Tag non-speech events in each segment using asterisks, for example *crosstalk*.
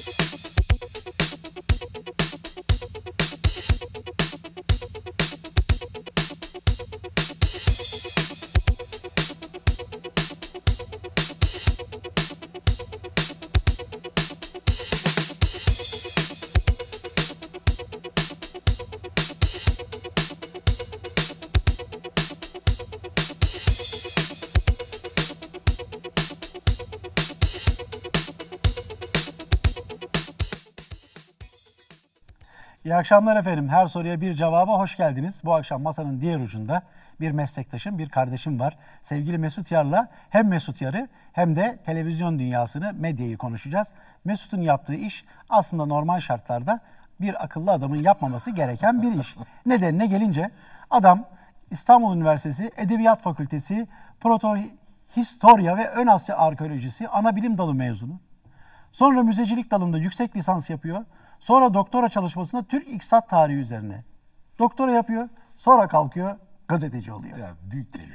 thank you İyi akşamlar efendim. Her soruya bir cevaba hoş geldiniz. Bu akşam masanın diğer ucunda bir meslektaşım, bir kardeşim var. Sevgili Mesut Yar'la hem Mesut Yar'ı hem de televizyon dünyasını, medyayı konuşacağız. Mesut'un yaptığı iş aslında normal şartlarda bir akıllı adamın yapmaması gereken bir iş. Nedenine gelince adam İstanbul Üniversitesi Edebiyat Fakültesi Proto Historia ve Ön Asya Arkeolojisi ana bilim dalı mezunu. Sonra müzecilik dalında yüksek lisans yapıyor. Sonra doktora çalışmasında Türk İksat tarihi üzerine. Doktora yapıyor. Sonra kalkıyor gazeteci oluyor. Ya büyük deli.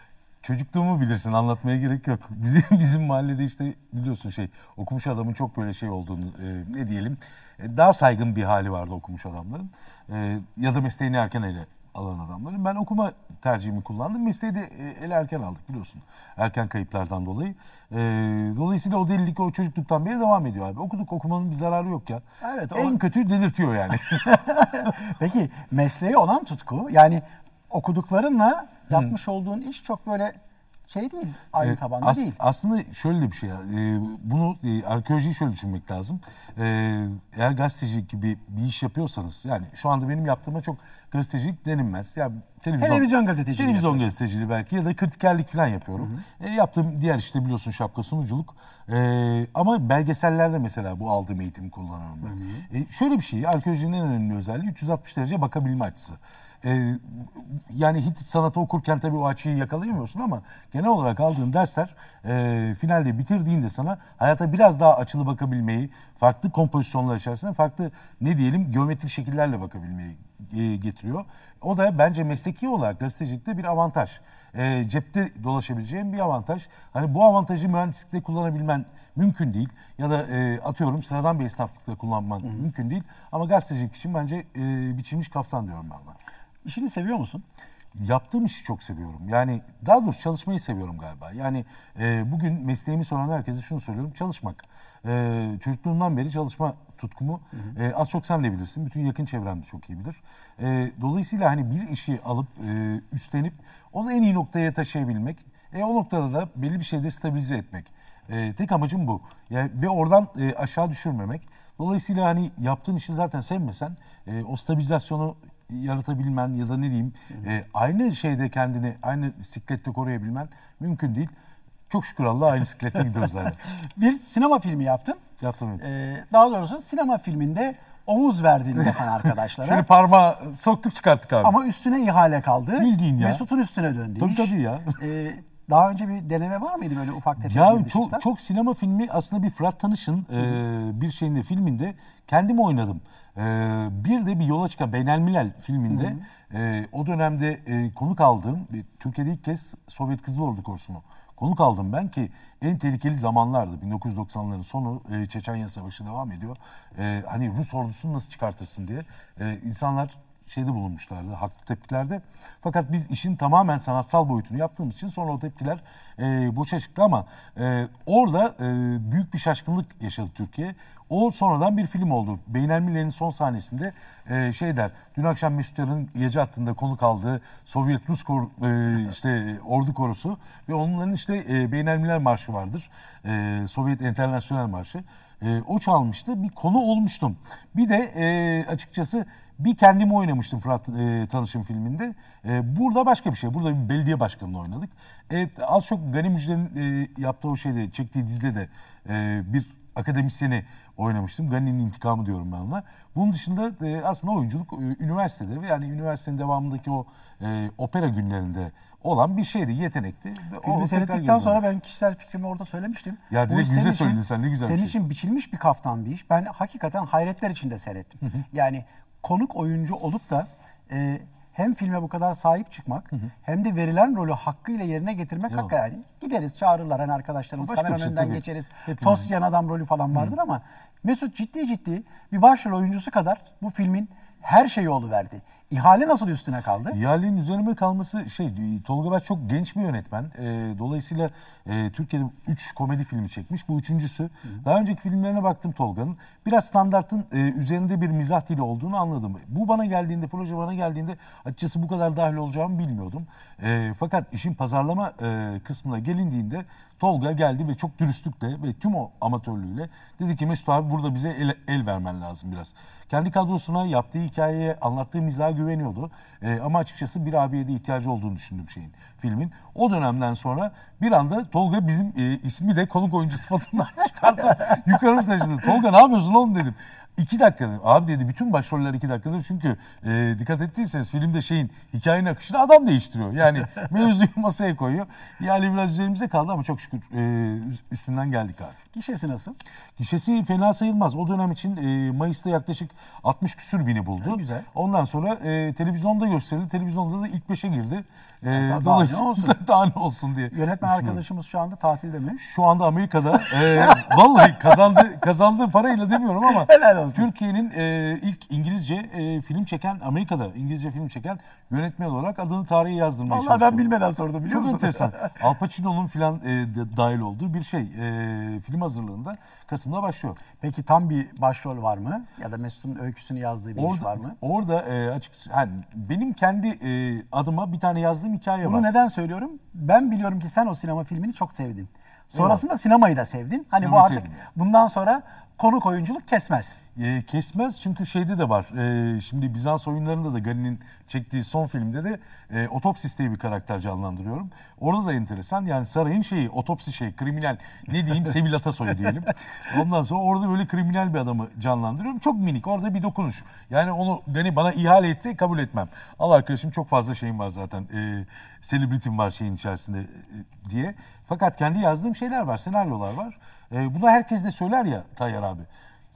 *laughs* Çocukluğumu bilirsin anlatmaya gerek yok. Bizim, *laughs* bizim mahallede işte biliyorsun şey okumuş adamın çok böyle şey olduğunu e, ne diyelim e, daha saygın bir hali vardı okumuş adamların. E, ya da mesleğini erken ele alan adamların. Ben okuma tercihimi kullandım. Mesleği de e, el erken aldık biliyorsun. Erken kayıplardan dolayı. E, dolayısıyla o delilik o çocukluktan beri devam ediyor abi. Okuduk okumanın bir zararı yok ya. Evet. En o... kötüyü delirtiyor yani. *laughs* *laughs* Peki mesleği olan tutku yani okuduklarınla yapmış olduğun iş çok böyle şey değil, aynı evet, tabanda as, değil. Aslında şöyle bir şey, e, bunu e, arkeolojiyi şöyle düşünmek lazım. E, eğer gazetecilik gibi bir iş yapıyorsanız, yani şu anda benim yaptığıma çok gazetecilik denilmez. Ya televizyon, televizyon gazeteciliği. Televizyon yapıyorsun. gazeteciliği belki ya da kritikerlik falan yapıyorum. Hı hı. E, yaptığım diğer işte biliyorsun şapka sunuculuk. E, ama belgesellerde mesela bu aldığım eğitimi kullanıyorum ben. Hı hı. E, şöyle bir şey, arkeolojinin en önemli özelliği 360 derece bakabilme açısı. E, yani hit sanatı okurken tabii o açıyı yakalayamıyorsun ama genel olarak aldığın dersler e, finalde bitirdiğinde sana hayata biraz daha açılı bakabilmeyi, farklı kompozisyonlar içerisinde farklı ne diyelim geometrik şekillerle bakabilmeyi e, getiriyor. O da bence mesleki olarak gazetecilikte bir avantaj. E, cepte dolaşabileceğin bir avantaj. Hani bu avantajı mühendislikte kullanabilmen mümkün değil. Ya da e, atıyorum sıradan bir esnaflıkta kullanman Hı. mümkün değil. Ama gazetecilik için bence e, biçilmiş kaftan diyorum ben buna. İşini seviyor musun? Yaptığım işi çok seviyorum. Yani daha doğrusu çalışmayı seviyorum galiba. Yani e, bugün mesleğimi soran herkese şunu söylüyorum. Çalışmak. E, çocukluğumdan beri çalışma tutkumu hı hı. E, az çok sen de bilirsin. Bütün yakın çevrem de çok iyi bilir. E, dolayısıyla hani bir işi alıp e, üstlenip onu en iyi noktaya taşıyabilmek. E, o noktada da belli bir şeyde stabilize etmek. E, tek amacım bu. Yani, ve oradan e, aşağı düşürmemek. Dolayısıyla hani yaptığın işi zaten sevmesen e, o stabilizasyonu yaratabilmen ya da ne diyeyim e, aynı şeyde kendini aynı siklette koruyabilmen mümkün değil. Çok şükür Allah aynı siklette gidiyoruz zaten. *laughs* bir sinema filmi yaptın. Yaptım evet. Ee, daha doğrusu sinema filminde omuz verdiğini *laughs* yapan arkadaşlara. Şöyle parmağı soktuk çıkarttık abi. Ama üstüne ihale kaldı. Bildiğin ya. Mesut'un üstüne döndü Tabii iş. tabii ya. Ee, daha önce bir deneme var mıydı böyle ufak tefek? Ya çok çok sinema filmi aslında bir Fırat Tanış'ın e, bir şeyinde filminde kendim oynadım. Ee, bir de bir yola çıkan Beynel Milal filminde hı hı. E, o dönemde e, konuk aldığım, e, Türkiye'de ilk kez Sovyet Kızıl Ordu Korsu'nu konuk aldım ben ki en tehlikeli zamanlardı. 1990'ların sonu e, Çeçenya Savaşı devam ediyor. E, hani Rus ordusunu nasıl çıkartırsın diye e, insanlar şeyde bulunmuşlardı, haklı tepkilerde. Fakat biz işin tamamen sanatsal boyutunu yaptığımız için sonra o tepkiler e, boşa çıktı ama e, orada e, büyük bir şaşkınlık yaşadı Türkiye. O sonradan bir film oldu. Beynelmile'nin son sahnesinde e, şey der, dün akşam Mesut Yarın'ın gece hattında konu kaldığı Sovyet-Rus kor, e, işte ordu korusu ve onların işte e, Beynelmiler Marşı vardır. E, Sovyet Enternasyonel Marşı. E, o çalmıştı. Bir konu olmuştum. Bir de e, açıkçası bir kendimi oynamıştım Fırat e, Tanış'ın filminde. E, burada başka bir şey. Burada bir belediye başkanını oynadık. Evet az çok Gani Müjde'nin e, yaptığı o şeyde, çektiği dizide de e, bir akademisyeni oynamıştım. Gani'nin intikamı diyorum ben ona. Bunun dışında e, aslında oyunculuk e, üniversitede yani üniversitenin devamındaki o e, opera günlerinde olan bir şeydi, yetenekti. Filmi seyrettikten sonra ben kişisel fikrimi orada söylemiştim. Ya direkt güzel söyledin sen ne güzel Senin şey. için biçilmiş bir kaftan bir iş. Ben hakikaten hayretler içinde seyrettim. Hı Yani konuk oyuncu olup da e, hem filme bu kadar sahip çıkmak hı hı. hem de verilen rolü hakkıyla yerine getirmek Yok. hakkı yani. Gideriz çağırırlar hani arkadaşlarımız Başka kameranın şey önünden tabii. geçeriz. Hepimiz. Tosyan adam rolü falan vardır hı. ama Mesut ciddi ciddi bir başrol oyuncusu kadar bu filmin her şeyi verdi. İhale nasıl üstüne kaldı? İhalenin üzerine kalması şey Tolga Baş çok genç bir yönetmen. E, dolayısıyla e, Türkiye'de 3 komedi filmi çekmiş. Bu üçüncüsü. Hı hı. Daha önceki filmlerine baktım Tolga'nın. Biraz standartın e, üzerinde bir mizah dili olduğunu anladım. Bu bana geldiğinde, proje bana geldiğinde açıkçası bu kadar dahil olacağımı bilmiyordum. E, fakat işin pazarlama e, kısmına gelindiğinde Tolga geldi ve çok dürüstlükle ve tüm o amatörlüğüyle dedi ki Mesut abi burada bize el, el vermen lazım biraz. Kendi kadrosuna yaptığı hikayeye, anlattığı mizaha güveniyordu. E, ama açıkçası bir abiye de ihtiyacı olduğunu düşündüm şeyin, filmin. O dönemden sonra bir anda Tolga bizim e, ismi de konuk oyuncu sıfatından *laughs* çıkarttı. yukarı taşıdı. Tolga ne yapıyorsun oğlum dedim. İki dakikadır. Abi dedi bütün başroller iki dakikadır. Çünkü e, dikkat ettiyseniz filmde şeyin hikayenin akışını adam değiştiriyor. Yani *laughs* mevzuyu masaya koyuyor. Yani biraz üzerimize kaldı ama çok şükür e, üstünden geldik abi. Gişesi nasıl? Gişesi fena sayılmaz. O dönem için e, Mayıs'ta yaklaşık 60 küsür bini buldu. Ha, güzel. Ondan sonra e, televizyonda gösterildi. Televizyonda da ilk beşe girdi. E, yani daha, daha ne olsun? *laughs* daha ne olsun diye. Yönetmen arkadaşımız şu anda tatilde mi? Şu anda Amerika'da. e, vallahi kazandı, kazandığı parayla demiyorum ama. *laughs* Helal olsun sensin. Türkiye'nin e, ilk İngilizce e, film çeken, Amerika'da İngilizce film çeken yönetmen olarak adını tarihe yazdırmaya Vallahi çalıştım. ben bilmeden sordum biliyor Çok enteresan. *laughs* Al Pacino'nun filan e, dahil olduğu bir şey. E, film hazırlığında Kasım'da başlıyor. Peki tam bir başrol var mı? Ya da Mesut'un öyküsünü yazdığı bir iş var mı? Orada e, açıkçası hani benim kendi e, adıma bir tane yazdığım hikaye var. Bunu neden söylüyorum? Ben biliyorum ki sen o sinema filmini çok sevdin. Sonrasında sinemayı da sevdin. Hani bu artık sevdim. bundan sonra konuk oyunculuk kesmez e, kesmez çünkü şeyde de var. E, şimdi Bizans oyunlarında da Galin'in çektiği son filmde de e, otopsis diye bir karakter canlandırıyorum. Orada da enteresan yani sarayın şeyi otopsi şey kriminal ne diyeyim *laughs* Sevil Atasoy diyelim. Ondan sonra orada böyle kriminal bir adamı canlandırıyorum. Çok minik orada bir dokunuş. Yani onu Gani bana ihale etse kabul etmem. Al arkadaşım çok fazla şeyim var zaten. E, selebritim var şeyin içerisinde e, diye. Fakat kendi yazdığım şeyler var, senaryolar var. E, bunu herkes de söyler ya Tayyar abi.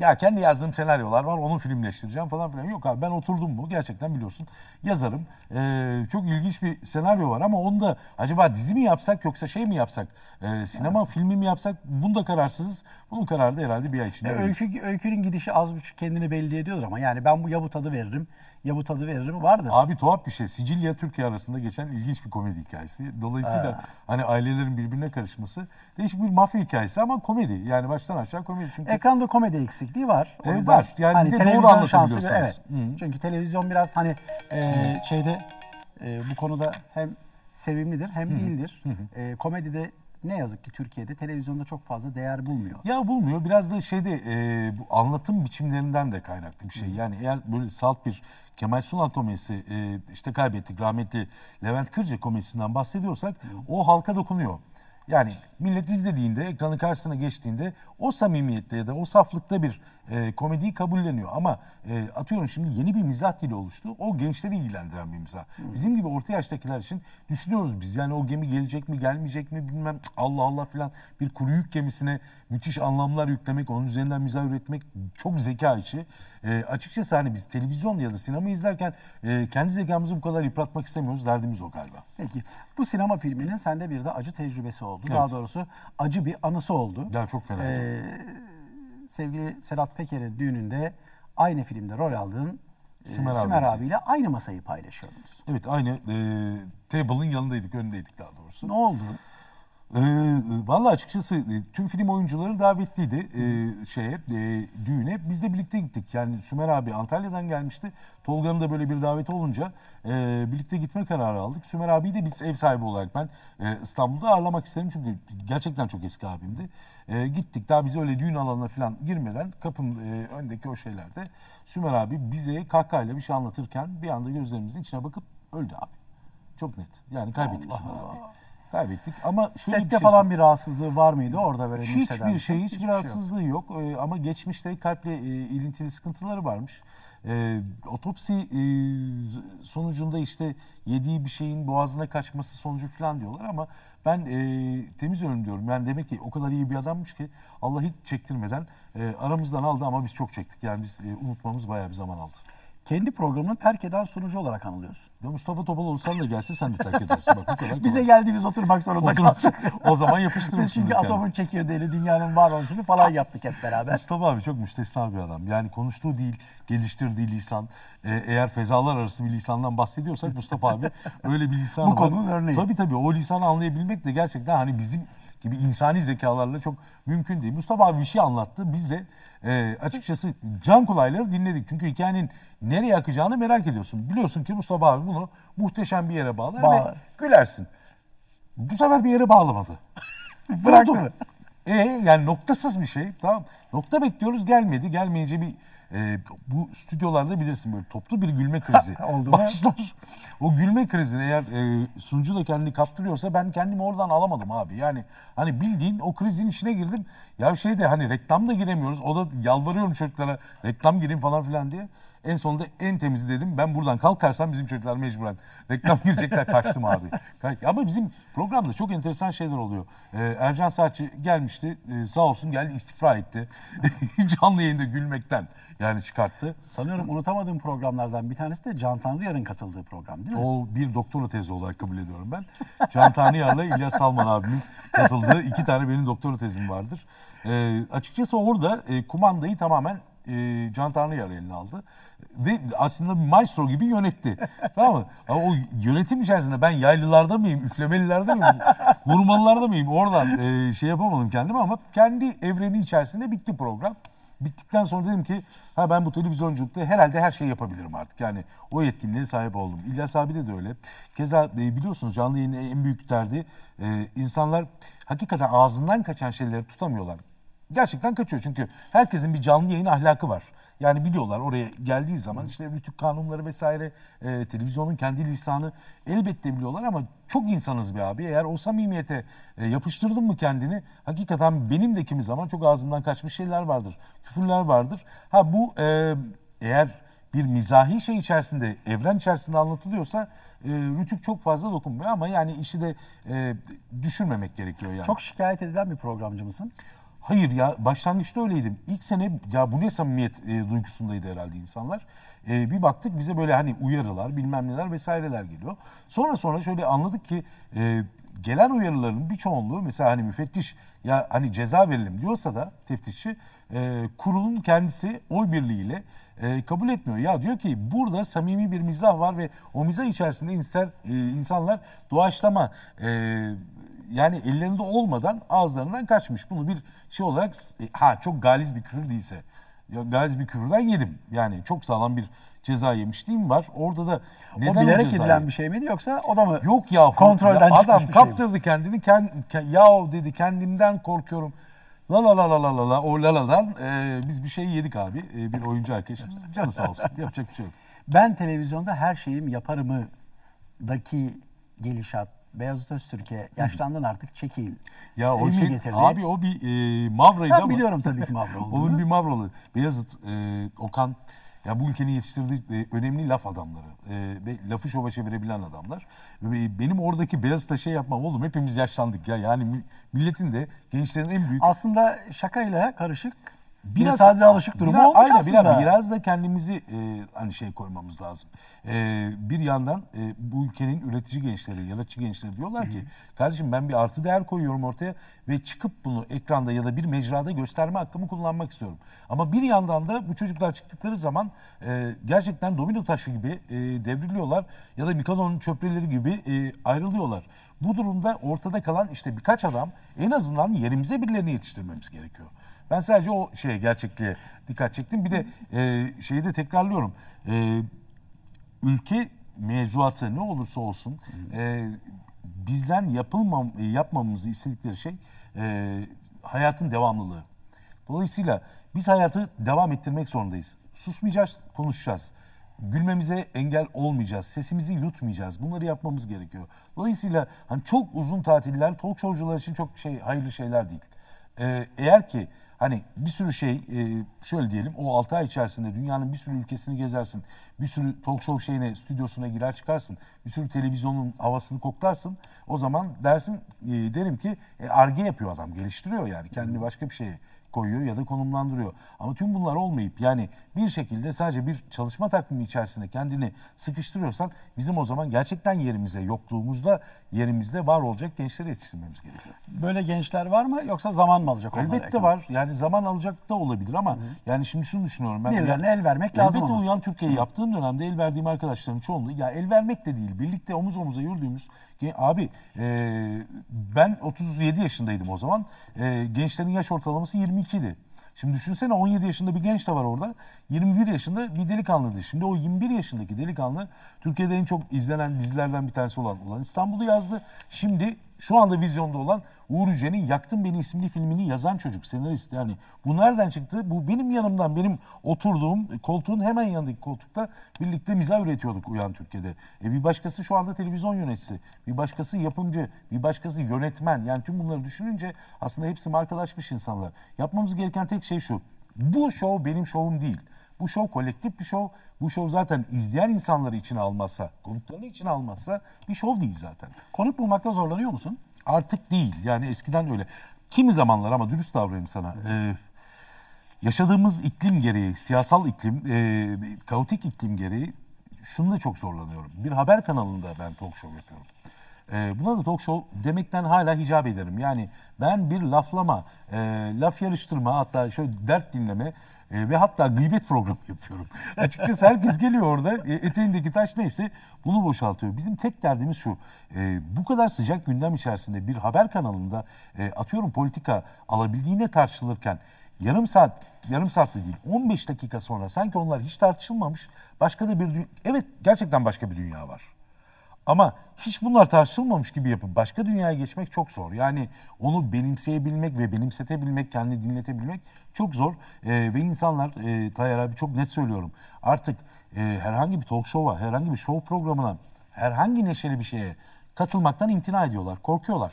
Ya kendi yazdığım senaryolar var onu filmleştireceğim falan filan. Yok abi ben oturdum mu gerçekten biliyorsun yazarım. Ee, çok ilginç bir senaryo var ama onu da acaba dizi mi yapsak yoksa şey mi yapsak? E, sinema filmi mi yapsak? Bunda kararsızız. Onun kararı da herhalde bir ay içinde. öykü, öykünün gidişi az buçuk kendini belli ediyordur ama yani ben bu ya bu tadı veririm ya bu tadı veririm vardır. Abi tuhaf bir şey. Sicilya Türkiye arasında geçen ilginç bir komedi hikayesi. Dolayısıyla ha. hani ailelerin birbirine karışması değişik bir mafya hikayesi ama komedi. Yani baştan aşağı komedi. Çünkü ekranda komedi eksikliği var. O e, yüzden, var. Yani hani bir de doğru anlatabiliyorsanız. Bir, evet. Hı. Çünkü televizyon biraz hani e, şeyde e, bu konuda hem sevimlidir hem değildir. Hı-hı. E, komedide ne yazık ki Türkiye'de televizyonda çok fazla değer bulmuyor. Ya bulmuyor. Biraz da şeyde e, bu anlatım biçimlerinden de kaynaklı bir şey. Yani eğer böyle salt bir Kemal Sunal komedisi e, işte kaybettik rahmetli Levent Kırca komedisinden bahsediyorsak o halka dokunuyor. Yani millet izlediğinde, ekranın karşısına geçtiğinde o samimiyette ya da o saflıkta bir e, komediyi kabulleniyor. Ama e, atıyorum şimdi yeni bir mizah dili oluştu. O gençleri ilgilendiren bir mizah. Bizim gibi orta yaştakiler için düşünüyoruz biz. Yani o gemi gelecek mi, gelmeyecek mi bilmem Allah Allah filan bir kuru yük gemisine müthiş anlamlar yüklemek, onun üzerinden mizah üretmek çok zeka işi. E, açıkçası hani biz televizyon ya da sinema izlerken e, kendi zekamızı bu kadar yıpratmak istemiyoruz. Derdimiz o galiba. Peki bu sinema filminin sende bir de acı tecrübesi oldu. Evet. Daha doğrusu doğrusu acı bir anısı oldu. Ya çok fena. Ee, sevgili Sedat Peker'in düğününde aynı filmde rol aldığın e, Sümer, Sümer abiyle aynı masayı paylaşıyordunuz. Evet aynı e, table'ın yanındaydık, öndeydik daha doğrusu. Ne oldu? Ee, Valla açıkçası e, tüm film oyuncuları davetliydi e, şeye e, düğüne. Biz de birlikte gittik. Yani Sümer abi Antalya'dan gelmişti. Tolga'nın da böyle bir daveti olunca e, birlikte gitme kararı aldık. Sümer abiyi de biz ev sahibi olarak ben e, İstanbul'da ağırlamak istedim çünkü gerçekten çok eski abimdi. E, gittik daha biz öyle düğün alanına falan girmeden kapının e, öndeki o şeylerde Sümer abi bize kahkahayla bir şey anlatırken bir anda gözlerimizin içine bakıp öldü abi. Çok net. Yani kaybettik Allah Sümer abi. Kaybettik ama şöyle Sette bir şey falan bir rahatsızlığı var mıydı orada böyle Hiçbir şey, hiçbir, hiçbir şey rahatsızlığı yok. yok. Ee, ama geçmişte kalple e, ilintili sıkıntıları varmış. E, otopsi e, sonucunda işte yediği bir şeyin boğazına kaçması sonucu falan diyorlar ama ben e, temiz ölüm diyorum. Yani demek ki o kadar iyi bir adammış ki Allah hiç çektirmeden e, aramızdan aldı ama biz çok çektik. Yani biz e, unutmamız bayağı bir zaman aldı kendi programını terk eden sunucu olarak anılıyorsun. Ya Mustafa Topal olsan da gelse sen de terk edersin. Bak bu kadar kolay. Bize geldi biz oturmak zorunda kalacak. *laughs* o zaman yapıştırırsın. Biz çünkü atomun çekirdeğiyle dünyanın var oluşunu falan yaptık hep beraber. Mustafa abi çok müstesna bir adam. Yani konuştuğu değil, geliştirdiği lisan. Ee, eğer fezalar arası bir lisandan bahsediyorsak Mustafa abi *laughs* öyle bir lisan Bu var. konunun örneği. Tabii tabii o lisanı anlayabilmek de gerçekten hani bizim gibi insani zekalarla çok mümkün değil. Mustafa abi bir şey anlattı. Biz de e, açıkçası can kulağıyla dinledik. Çünkü hikayenin nereye akacağını merak ediyorsun. Biliyorsun ki Mustafa abi bunu muhteşem bir yere bağlar Bağ- ve gülersin. Bu sefer bir yere bağlamadı. *laughs* Bıraktı mı? E yani noktasız bir şey. Tamam. Nokta bekliyoruz gelmedi. Gelmeyince bir e, bu stüdyolarda bilirsin böyle toplu bir gülme krizi *laughs* Oldu başlar. o gülme krizi eğer e, sunucu da kendini kaptırıyorsa ben kendimi oradan alamadım abi. Yani hani bildiğin o krizin içine girdim. Ya şey de hani reklam da giremiyoruz. O da yalvarıyorum çocuklara reklam girin falan filan diye. En sonunda en temizi dedim. Ben buradan kalkarsam bizim çocuklar mecburen reklam *laughs* girecekler kaçtım abi. Ama bizim programda çok enteresan şeyler oluyor. Ee, Ercan Saatçı gelmişti. Ee, sağ olsun geldi istifra etti. *laughs* Canlı yayında gülmekten yani çıkarttı. Sanıyorum unutamadığım programlardan bir tanesi de Can Tanrıyar'ın katıldığı program değil mi? O bir doktora tezi olarak kabul ediyorum ben. *laughs* Can Tanrıyar'la İlyas Salman abimin katıldığı iki tane benim doktora tezim vardır. E, açıkçası orada e, kumandayı tamamen e, Can Tanrıyar eline aldı. Ve aslında bir maestro gibi yönetti. *laughs* tamam mı? Ama o yönetim içerisinde ben yaylılarda mıyım, üflemelilerde miyim, vurmalılarda mıyım oradan e, şey yapamadım kendimi ama kendi evreni içerisinde bitti program. Bittikten sonra dedim ki ha ben bu televizyonculukta herhalde her şeyi yapabilirim artık. Yani o yetkinliğe sahip oldum. İlyas abi de, de öyle. Keza e, biliyorsunuz canlı yayının en büyük derdi e, insanlar hakikaten ağzından kaçan şeyleri tutamıyorlar gerçekten kaçıyor. Çünkü herkesin bir canlı yayın ahlakı var. Yani biliyorlar oraya geldiği zaman işte rütük kanunları vesaire e, televizyonun kendi lisanı elbette biliyorlar ama çok insanız bir abi. Eğer o samimiyete e, yapıştırdın mı kendini hakikaten benim de kimi zaman çok ağzımdan kaçmış şeyler vardır. Küfürler vardır. Ha bu e, eğer bir mizahi şey içerisinde, evren içerisinde anlatılıyorsa e, Rütük çok fazla dokunmuyor ama yani işi de e, düşürmemek gerekiyor yani. Çok şikayet edilen bir programcı mısın? Hayır ya başlangıçta öyleydim. İlk sene ya bu ne samimiyet e, duygusundaydı herhalde insanlar. E, bir baktık bize böyle hani uyarılar bilmem neler vesaireler geliyor. Sonra sonra şöyle anladık ki e, gelen uyarıların bir çoğunluğu mesela hani müfettiş ya hani ceza verelim diyorsa da teftişçi e, kurulun kendisi oy birliğiyle e, kabul etmiyor. Ya diyor ki burada samimi bir mizah var ve o mizah içerisinde insan, e, insanlar doğaçlama e, yani ellerinde olmadan ağızlarından kaçmış. Bunu bir şey olarak ha çok galiz bir küfür değilse. Ya galiz bir küfürden yedim. Yani çok sağlam bir ceza yemişliğim var. Orada da neden o bilerek o edilen bir şey miydi yoksa o da mı? Yok ya kontrolden ya adam bir şey kaptırdı şey kendini. Kend, kend, yahu dedi kendimden korkuyorum. La la la la la la la o la la'dan e, ee, biz bir şey yedik abi. E, bir oyuncu arkadaşımız canı sağ olsun. Yapacak bir şey yok. Ben televizyonda her şeyim yaparımı daki gelişat Beyazıt Öztürk'e yaşlandın artık çekil. Ya o şey, getirdi. abi o bir e, Mavra'ydı ben ama. biliyorum tabii ki *laughs* Mavra olduğunu. Onun bir Mavralı. Beyazıt, e, Okan ya bu ülkenin yetiştirdiği e, önemli laf adamları e, ve lafı şova çevirebilen adamlar. E, benim oradaki Beyazıt'a şey yapmam oğlum hepimiz yaşlandık ya. Yani milletin de gençlerin en büyük... Aslında şakayla karışık Biraz sadece alışık duruma biraz, olmuş aynen, aslında. Biraz, biraz da kendimizi e, hani şey koymamız lazım. E, bir yandan e, bu ülkenin üretici gençleri, yaratıcı gençleri diyorlar ki Hı -hı. kardeşim ben bir artı değer koyuyorum ortaya ve çıkıp bunu ekranda ya da bir mecrada gösterme hakkımı kullanmak istiyorum. Ama bir yandan da bu çocuklar çıktıkları zaman e, gerçekten domino taşı gibi e, devriliyorlar ya da Mikado'nun çöpreleri gibi e, ayrılıyorlar. Bu durumda ortada kalan işte birkaç adam en azından yerimize birilerini yetiştirmemiz gerekiyor. Ben sadece o şeye gerçekliğe dikkat çektim. Bir de e, şeyi de tekrarlıyorum. E, ülke mevzuatı ne olursa olsun e, bizden yapılmam yapmamızı istedikleri şey e, hayatın devamlılığı. Dolayısıyla biz hayatı devam ettirmek zorundayız. Susmayacağız, konuşacağız. Gülmemize engel olmayacağız. Sesimizi yutmayacağız. Bunları yapmamız gerekiyor. Dolayısıyla hani çok uzun tatiller talk showcular için çok şey hayırlı şeyler değil. Ee, eğer ki Hani bir sürü şey e, şöyle diyelim o 6 ay içerisinde dünyanın bir sürü ülkesini gezersin. Bir sürü talk show şeyine stüdyosuna girer çıkarsın. Bir sürü televizyonun havasını koklarsın. O zaman dersin e, derim ki e, arge yapıyor adam geliştiriyor yani kendini başka bir şeye koyuyor ya da konumlandırıyor. Ama tüm bunlar olmayıp yani bir şekilde sadece bir çalışma takvimi içerisinde kendini sıkıştırıyorsan bizim o zaman gerçekten yerimizde yokluğumuzda yerimizde var olacak gençleri yetiştirmemiz gerekiyor. Böyle gençler var mı yoksa zaman mı alacak Elbette var. Yani zaman alacak da olabilir ama Hı. yani şimdi şunu düşünüyorum ben. Birilerine el vermek lazım. Elbette Uyan Türkiye'yi yaptığım dönemde el verdiğim arkadaşların çoğunluğu ya el vermek de değil birlikte omuz omuza yürüdüğümüz abi e, ben 37 yaşındaydım o zaman. E, gençlerin yaş ortalaması 22 idi. Şimdi düşünsene 17 yaşında bir genç de var orada. 21 yaşında bir delikanlıydı. Şimdi o 21 yaşındaki delikanlı Türkiye'de en çok izlenen dizilerden bir tanesi olan olan İstanbul'u yazdı. Şimdi şu anda vizyonda olan Uğur Yücel'in Yaktın Beni isimli filmini yazan çocuk, senarist. Yani bu nereden çıktı? Bu benim yanımdan, benim oturduğum koltuğun hemen yanındaki koltukta birlikte mizah üretiyorduk Uyan Türkiye'de. E bir başkası şu anda televizyon yöneticisi, bir başkası yapımcı, bir başkası yönetmen. Yani tüm bunları düşününce aslında hepsi arkadaşmış insanlar. Yapmamız gereken tek şey şu. Bu şov benim şovum değil. Bu şov kolektif bir şov. Bu şov zaten izleyen insanları için almasa konuklarını için almasa bir şov değil zaten. Konuk bulmakta zorlanıyor musun? Artık değil. Yani eskiden öyle. Kimi zamanlar ama dürüst davranayım sana. Ee, yaşadığımız iklim gereği, siyasal iklim, e, kaotik iklim gereği şunu da çok zorlanıyorum. Bir haber kanalında ben talk show yapıyorum. E, buna da talk show demekten hala hicap ederim. Yani ben bir laflama, e, laf yarıştırma hatta şöyle dert dinleme e, ve hatta gıybet programı yapıyorum. *laughs* Açıkçası herkes geliyor orada e, eteğindeki taş neyse bunu boşaltıyor. Bizim tek derdimiz şu. E, bu kadar sıcak gündem içerisinde bir haber kanalında e, atıyorum politika alabildiğine tartışılırken yarım saat yarım saatte değil 15 dakika sonra sanki onlar hiç tartışılmamış başka da bir evet gerçekten başka bir dünya var. Ama hiç bunlar tartışılmamış gibi yapıp başka dünyaya geçmek çok zor. Yani onu benimseyebilmek ve benimsetebilmek, kendini dinletebilmek çok zor. E, ve insanlar, e, Tayyar abi çok net söylüyorum, artık e, herhangi bir talk show'a, herhangi bir show programına, herhangi neşeli bir şeye katılmaktan imtina ediyorlar, korkuyorlar.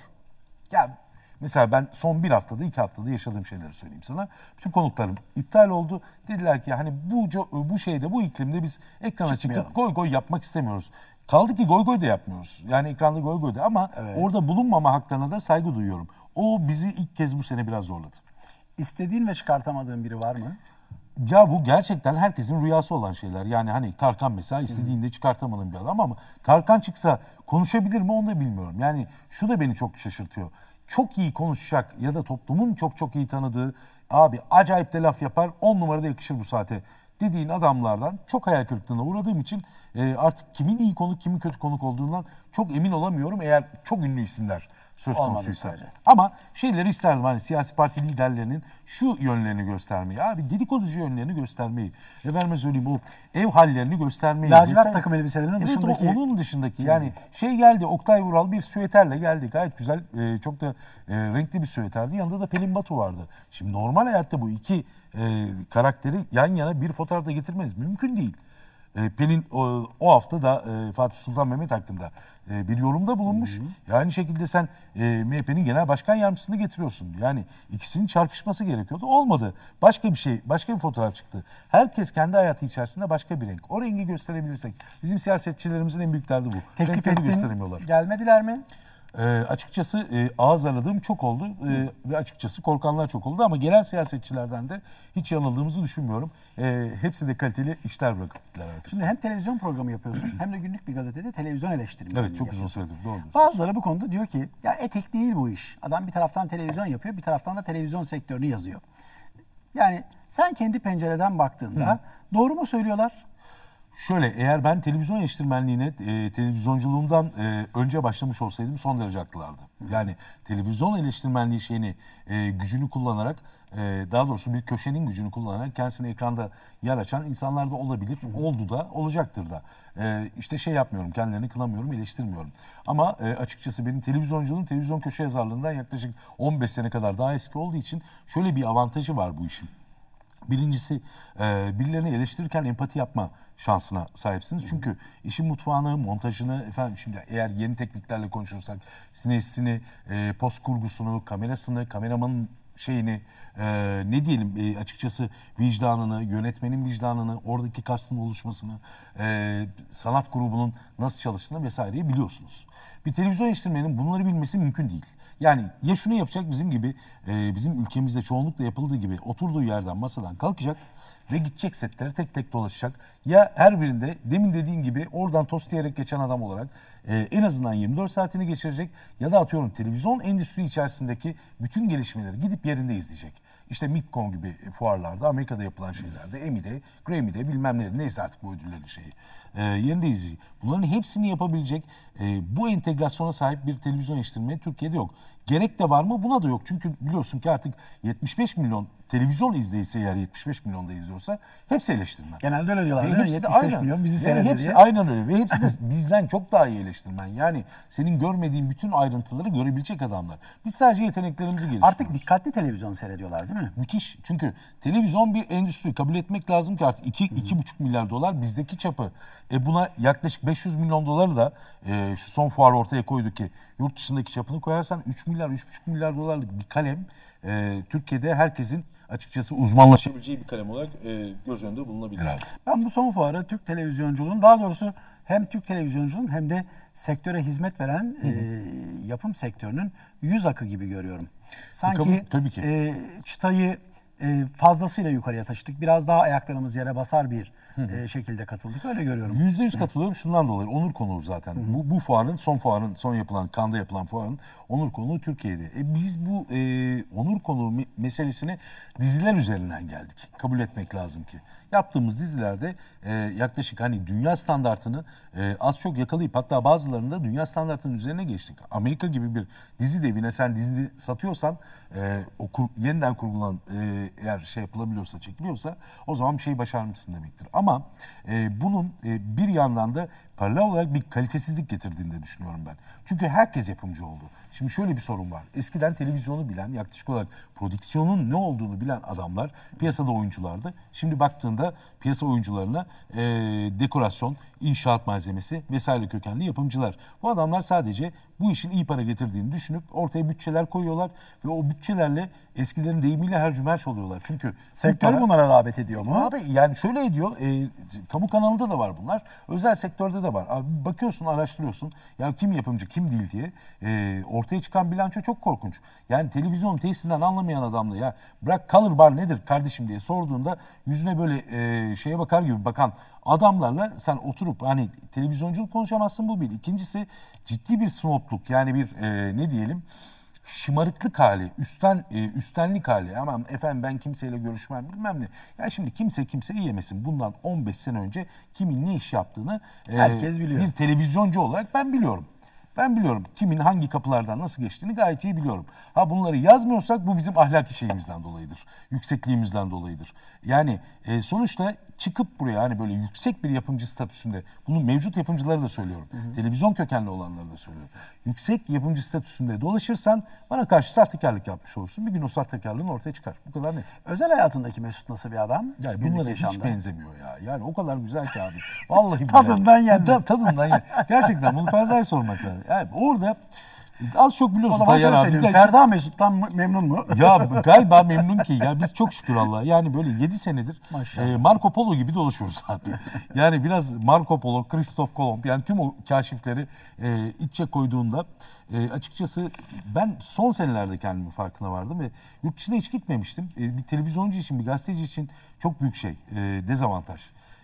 Ya Mesela ben son bir haftada, iki haftada yaşadığım şeyleri söyleyeyim sana. Bütün konuklarım iptal oldu. Dediler ki hani bu bu şeyde, bu iklimde biz ekrana çıkıp koy koy yapmak istemiyoruz. Kaldı ki goy goy da yapmıyoruz. Yani ekranda goy goy da ama evet. orada bulunmama haklarına da saygı duyuyorum. O bizi ilk kez bu sene biraz zorladı. İstediğin ve çıkartamadığın biri var mı? Ya bu gerçekten herkesin rüyası olan şeyler. Yani hani Tarkan mesela istediğinde çıkartamadığım bir adam ama Tarkan çıksa konuşabilir mi onu da bilmiyorum. Yani şu da beni çok şaşırtıyor. Çok iyi konuşacak ya da toplumun çok çok iyi tanıdığı abi acayip de laf yapar on numarada yakışır bu saate dediğin adamlardan çok hayal kırıklığına uğradığım için e, artık kimin iyi konuk kimin kötü konuk olduğundan çok emin olamıyorum eğer çok ünlü isimler söz konusuysa. Ama şeyleri isterdim hani siyasi parti liderlerinin şu yönlerini göstermeyi. Abi dedikoducu yönlerini göstermeyi. Efendime söyleyeyim bu ev hallerini göstermeyi. Lacivert takım elbiselerinin evet, dışındaki. Evet onun dışındaki şey yani şey geldi Oktay Vural bir süveterle geldi. Gayet güzel e, çok da e, renkli bir süveterdi. Yanında da Pelin Batu vardı. Şimdi normal hayatta bu iki e, karakteri yan yana bir fotoğrafta getirmeniz mümkün değil. E, Pelin o, o hafta da e, Fatih Sultan Mehmet hakkında e, bir yorumda bulunmuş. Hı hı. aynı şekilde sen e, MHP'nin genel başkan yardımcısını getiriyorsun. Yani ikisinin çarpışması gerekiyordu. Olmadı. Başka bir şey, başka bir fotoğraf çıktı. Herkes kendi hayatı içerisinde başka bir renk. O rengi gösterebilirsek. Bizim siyasetçilerimizin en büyük derdi bu. Teklif Renkleri ettin, Gelmediler mi? E, açıkçası e, ağız aradığım çok oldu e, ve açıkçası korkanlar çok oldu ama genel siyasetçilerden de hiç yanıldığımızı düşünmüyorum. E, hepsi de kaliteli işler bırakıp Şimdi hem televizyon programı yapıyorsun hem de günlük bir gazetede televizyon eleştirmeni Evet çok uzun süredir doğru. diyorsun. Bazıları bu konuda diyor ki ya etik değil bu iş. Adam bir taraftan televizyon yapıyor bir taraftan da televizyon sektörünü yazıyor. Yani sen kendi pencereden baktığında doğru mu söylüyorlar? Şöyle eğer ben televizyon eleştirmenliğine e, televizyonculuğumdan e, önce başlamış olsaydım son derece haklılardı. Yani televizyon eleştirmenliği şeyini e, gücünü kullanarak e, daha doğrusu bir köşenin gücünü kullanarak kendisini ekranda yer açan insanlar da olabilir. Oldu da olacaktır da. E, işte şey yapmıyorum kendilerini kınamıyorum eleştirmiyorum. Ama e, açıkçası benim televizyonculuğum televizyon köşe yazarlığından yaklaşık 15 sene kadar daha eski olduğu için şöyle bir avantajı var bu işin. Birincisi e, birilerini eleştirirken empati yapma şansına sahipsiniz. Çünkü işin mutfağını, montajını, efendim şimdi eğer yeni tekniklerle konuşursak sinesini, e, post kurgusunu, kamerasını, kameramanın şeyini e, ne diyelim e, açıkçası vicdanını, yönetmenin vicdanını, oradaki kastın oluşmasını, e, sanat grubunun nasıl çalıştığını vesaireyi biliyorsunuz. Bir televizyon eleştirmenin bunları bilmesi mümkün değil. Yani ya şunu yapacak bizim gibi e, bizim ülkemizde çoğunlukla yapıldığı gibi oturduğu yerden masadan kalkacak ve gidecek setlere tek tek dolaşacak. Ya her birinde demin dediğin gibi oradan tost yiyerek geçen adam olarak e, en azından 24 saatini geçirecek ya da atıyorum televizyon endüstri içerisindeki bütün gelişmeleri gidip yerinde izleyecek. İşte MIPCOM gibi fuarlarda, Amerika'da yapılan şeylerde, Emmy'de, Grammy'de bilmem ne, neyse artık bu ödüllerin şeyi. E, yerinde izleyecek. Bunların hepsini yapabilecek e, bu entegrasyona sahip bir televizyon yetiştirmeye Türkiye'de yok. Gerek de var mı? Buna da yok. Çünkü biliyorsun ki artık 75 milyon televizyon izleyse eğer 75 milyon da izliyorsa hepsi eleştirmen. Genelde öyle diyorlar. Ve değil 75 aynen. milyon bizi seyrediyor hepsi, Aynen öyle ve hepsi de *laughs* bizden çok daha iyi eleştirmen. Yani senin görmediğin bütün ayrıntıları görebilecek adamlar. Biz sadece yeteneklerimizi geliştiriyoruz. Artık dikkatli televizyon seyrediyorlar değil mi? Müthiş. Çünkü televizyon bir endüstri. Kabul etmek lazım ki artık 2 iki, 2,5 milyar dolar bizdeki çapı. E buna yaklaşık 500 milyon doları da e, şu son fuar ortaya koydu ki yurt dışındaki çapını koyarsan 3 milyar 3,5 milyar dolarlık bir kalem e, Türkiye'de herkesin açıkçası uzmanlaşabileceği bir kalem olarak e, göz önünde bulunabilir abi. Ben bu son fuarı Türk televizyonculuğunun daha doğrusu hem Türk televizyonculuğunun hem de sektöre hizmet veren E, yapım sektörünün yüz akı gibi görüyorum. Sanki tabii, tabii ki. E, çıtayı e, fazlasıyla yukarıya taşıdık. Biraz daha ayaklarımız yere basar bir e, şekilde katıldık. Öyle görüyorum. Yüzde yüz katılıyorum şundan dolayı. Onur konuğu zaten. Bu, bu fuarın, son fuarın, son yapılan, Kanda yapılan fuarın onur konuğu Türkiye'de. E, biz bu e, onur konuğu meselesini diziler üzerinden geldik. Kabul etmek lazım ki. Yaptığımız dizilerde e, yaklaşık hani dünya standartını e, az çok yakalayıp hatta bazılarında dünya standartının üzerine geçtik. Amerika gibi bir dizi devine sen dizi satıyorsan e, o kur, yeniden kurgulan e, eğer şey yapılabiliyorsa, çekiliyorsa o zaman bir şey başarmışsın demektir. Ama e, bunun e, bir yandan da paralel olarak bir kalitesizlik getirdiğini de düşünüyorum ben. Çünkü herkes yapımcı oldu. Şimdi şöyle bir sorun var. Eskiden televizyonu bilen, yaklaşık olarak prodüksiyonun ne olduğunu bilen adamlar piyasada oyunculardı. Şimdi baktığında piyasa oyuncularına e, dekorasyon, inşaat malzemesi vesaire kökenli yapımcılar. Bu adamlar sadece bu işin iyi para getirdiğini düşünüp ortaya bütçeler koyuyorlar ve o bütçelerle eskilerin deyimiyle her cümerç oluyorlar. Çünkü sektör bunlara rağbet ediyor mu? Abi yani şöyle ediyor. E, kamu kanalında da var bunlar. Özel sektörde de var. Abi bakıyorsun, araştırıyorsun. Ya kim yapımcı, kim değil diye. E, ortaya çıkan bilanço çok korkunç. Yani televizyon tesisinden anlamayan adamla ya bırak color bar nedir kardeşim diye sorduğunda yüzüne böyle e, e, şeye bakar gibi bakan adamlarla sen oturup hani televizyonculuk konuşamazsın bu bir. İkincisi ciddi bir snobluk yani bir e, ne diyelim şımarıklık hali, üstten e, üstenlik hali. Ama efendim ben kimseyle görüşmem bilmem ne. Ya şimdi kimse kimseyi yemesin. Bundan 15 sene önce kimin ne iş yaptığını e, Herkes biliyor. bir televizyoncu olarak ben biliyorum. Ben biliyorum kimin hangi kapılardan nasıl geçtiğini gayet iyi biliyorum. Ha bunları yazmıyorsak bu bizim ahlaki şeyimizden dolayıdır. Yüksekliğimizden dolayıdır. Yani e, sonuçta çıkıp buraya hani böyle yüksek bir yapımcı statüsünde bunu mevcut yapımcıları da söylüyorum. Hı hı. Televizyon kökenli olanları da söylüyorum. Yüksek yapımcı statüsünde dolaşırsan bana karşı sahtekarlık yapmış olursun. Bir gün o sahtekarlığın ortaya çıkar. Bu kadar net. Özel hayatındaki Mesut nasıl bir adam? Yani bunlara yaşamda. hiç benzemiyor ya. Yani o kadar güzel ki abi. Vallahi *laughs* tadından yenmez. Da, tadından yenmez. Gerçekten bunu Ferda'ya sormak lazım yani orada Az çok biliyorsun. O zaman şöyle Ferda Mesut'tan memnun mu? Ya *laughs* galiba memnun ki. Ya biz çok şükür Allah. Yani böyle 7 senedir Maşallah. e, Marco Polo gibi dolaşıyoruz abi. *laughs* Yani biraz Marco Polo, Christoph Kolomb yani tüm o kaşifleri e, içe koyduğunda e, açıkçası ben son senelerde kendimi farkına vardım ve yurt dışına hiç gitmemiştim. E, bir televizyoncu için, bir gazeteci için çok büyük şey. E, dezavantaj.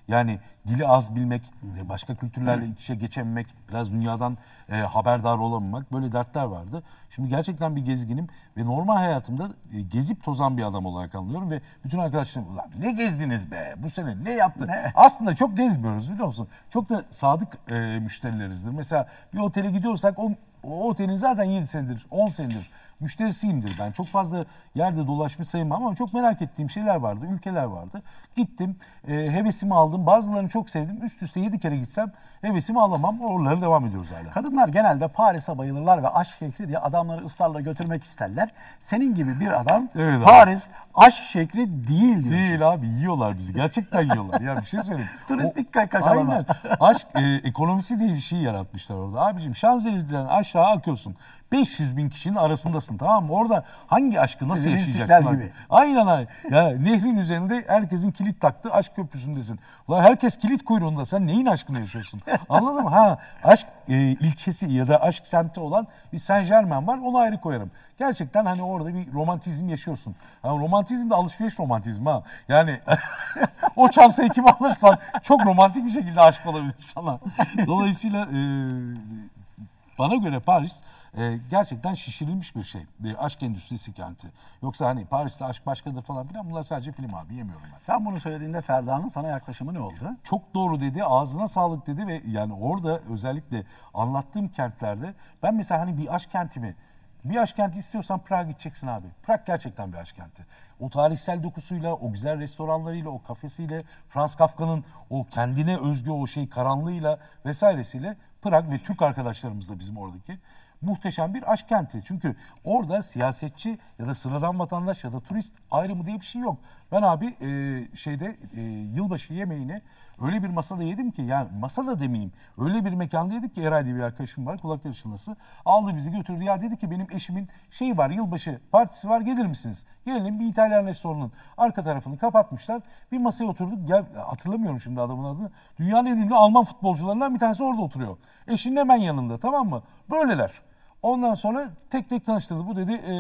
Yani dili az bilmek, başka kültürlerle iç içe geçememek, biraz dünyadan e, haberdar olamamak böyle dertler vardı. Şimdi gerçekten bir gezginim ve normal hayatımda e, gezip tozan bir adam olarak anlıyorum ve bütün arkadaşlarım Ulan ne gezdiniz be bu sene ne yaptın? Ne? Aslında çok gezmiyoruz biliyor musun? Çok da sadık e, müşterilerizdir. Mesela bir otele gidiyorsak o, o otelin zaten 7 senedir 10 senedir müşterisiyimdir ben. Çok fazla Yerde dolaşmış sayılmam ama çok merak ettiğim şeyler vardı, ülkeler vardı. Gittim, e, hevesimi aldım. Bazılarını çok sevdim. Üst üste 7 kere gitsem hevesimi alamam. Oraları devam ediyoruz hala. Kadınlar genelde Paris'e bayılırlar ve aşk şekli diye adamları ısrarla götürmek isterler. Senin gibi bir adam evet Paris aşk şekli değil diyorsun. Değil abi yiyorlar bizi. Gerçekten yiyorlar. ya bir şey söyleyeyim. *laughs* Turistik kakalama. Aynen. aşk e, ekonomisi diye bir şey yaratmışlar orada. Abicim Şanzelize'den aşağı akıyorsun. 500 bin kişinin arasındasın tamam mı? Orada hangi aşkı nasıl siz yaşayacaksın. Gibi. Aynen aynen. Ya, nehrin üzerinde herkesin kilit taktı aşk köprüsündesin. Ulan herkes kilit kuyruğunda sen neyin aşkını yaşıyorsun? Anladın mı? Ha, aşk e, ilçesi ya da aşk semti olan bir Saint Germain var onu ayrı koyarım. Gerçekten hani orada bir romantizm yaşıyorsun. Yani romantizm de alışveriş romantizmi ha. Yani *laughs* o çantayı kim alırsan çok romantik bir şekilde aşık olabilir sana. Dolayısıyla e, bana göre Paris ee, gerçekten şişirilmiş bir şey. E, aşk endüstrisi kenti. Yoksa hani Paris'te aşk başkadır falan filan bunlar sadece film abi yemiyorum ben. Sen bunu söylediğinde Ferda'nın sana yaklaşımı ne oldu? Çok doğru dedi. Ağzına sağlık dedi ve yani orada özellikle anlattığım kentlerde ben mesela hani bir aşk kenti mi bir aşk kenti istiyorsan Prag gideceksin abi. Prag gerçekten bir aşk kenti. O tarihsel dokusuyla, o güzel restoranlarıyla, o kafesiyle, Franz Kafka'nın o kendine özgü o şey karanlığıyla vesairesiyle Prag ve Türk arkadaşlarımız da bizim oradaki muhteşem bir aşk kenti. Çünkü orada siyasetçi ya da sıradan vatandaş ya da turist ayrımı diye bir şey yok. Ben abi e, şeyde e, yılbaşı yemeğini öyle bir masada yedim ki yani masada demeyeyim öyle bir mekanda yedik ki Eray diye bir arkadaşım var kulakları çınlasın. Aldı bizi götürdü ya dedi ki benim eşimin şey var yılbaşı partisi var gelir misiniz? Gelelim bir İtalyan restoranının arka tarafını kapatmışlar. Bir masaya oturduk ya hatırlamıyorum şimdi adamın adını. Dünyanın en ünlü Alman futbolcularından bir tanesi orada oturuyor. Eşinin hemen yanında tamam mı? Böyleler. Ondan sonra tek tek tanıştırdı. Bu dedi e,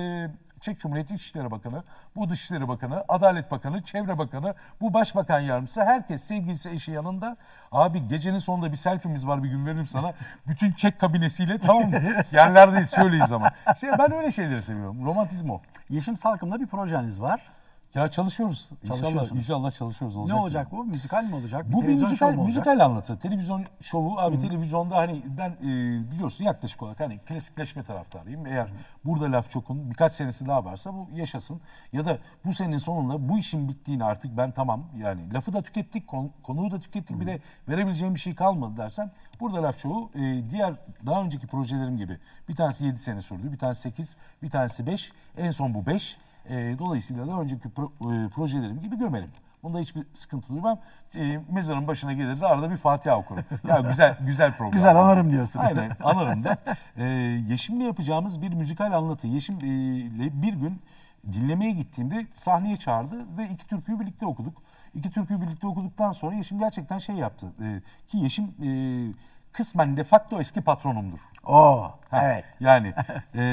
Çek Cumhuriyeti İçişleri Bakanı, bu Dışişleri Bakanı, Adalet Bakanı, Çevre Bakanı, bu Başbakan Yardımcısı. Herkes sevgilisi eşi yanında. Abi gecenin sonunda bir selfie'miz var bir gün veririm sana. Bütün Çek kabinesiyle tamam mı? *laughs* Yerlerdeyiz şöyleyiz ama. İşte ben öyle şeyleri seviyorum. Romantizm o. Yeşim Salkım'da bir projeniz var. Ya çalışıyoruz. İnşallah, Çalışıyorsunuz. inşallah çalışıyoruz. Olacak ne olacak bu? Müzikal mi olacak? Bu bir müzikal, müzikal anlatı. Televizyon şovu abi televizyonda hani ben e, biliyorsun yaklaşık olarak hani klasikleşme taraftarıyım. Eğer burada laf çokun birkaç senesi daha varsa bu yaşasın. Ya da bu senenin sonunda bu işin bittiğini artık ben tamam yani lafı da tükettik kon- konuğu da tükettik bir de verebileceğim bir şey kalmadı dersen burada laf çoğu e, diğer daha önceki projelerim gibi bir tanesi 7 sene sürdü bir tanesi 8 bir tanesi 5 en son bu 5 e, dolayısıyla da önceki pro, e, projelerim gibi gömerim. Bunda hiçbir sıkıntı duymam. E, mezarın başına gelir de arada bir Fatiha okurum. ya *laughs* güzel güzel program. güzel anarım diyorsun. Aynen anarım da. E, Yeşim'le yapacağımız bir müzikal anlatı. Yeşim'le e, bir gün dinlemeye gittiğimde sahneye çağırdı ve iki türküyü birlikte okuduk. İki türküyü birlikte okuduktan sonra Yeşim gerçekten şey yaptı. E, ki Yeşim e, kısmen de facto eski patronumdur. Oo, ha, evet. Yani *laughs* e,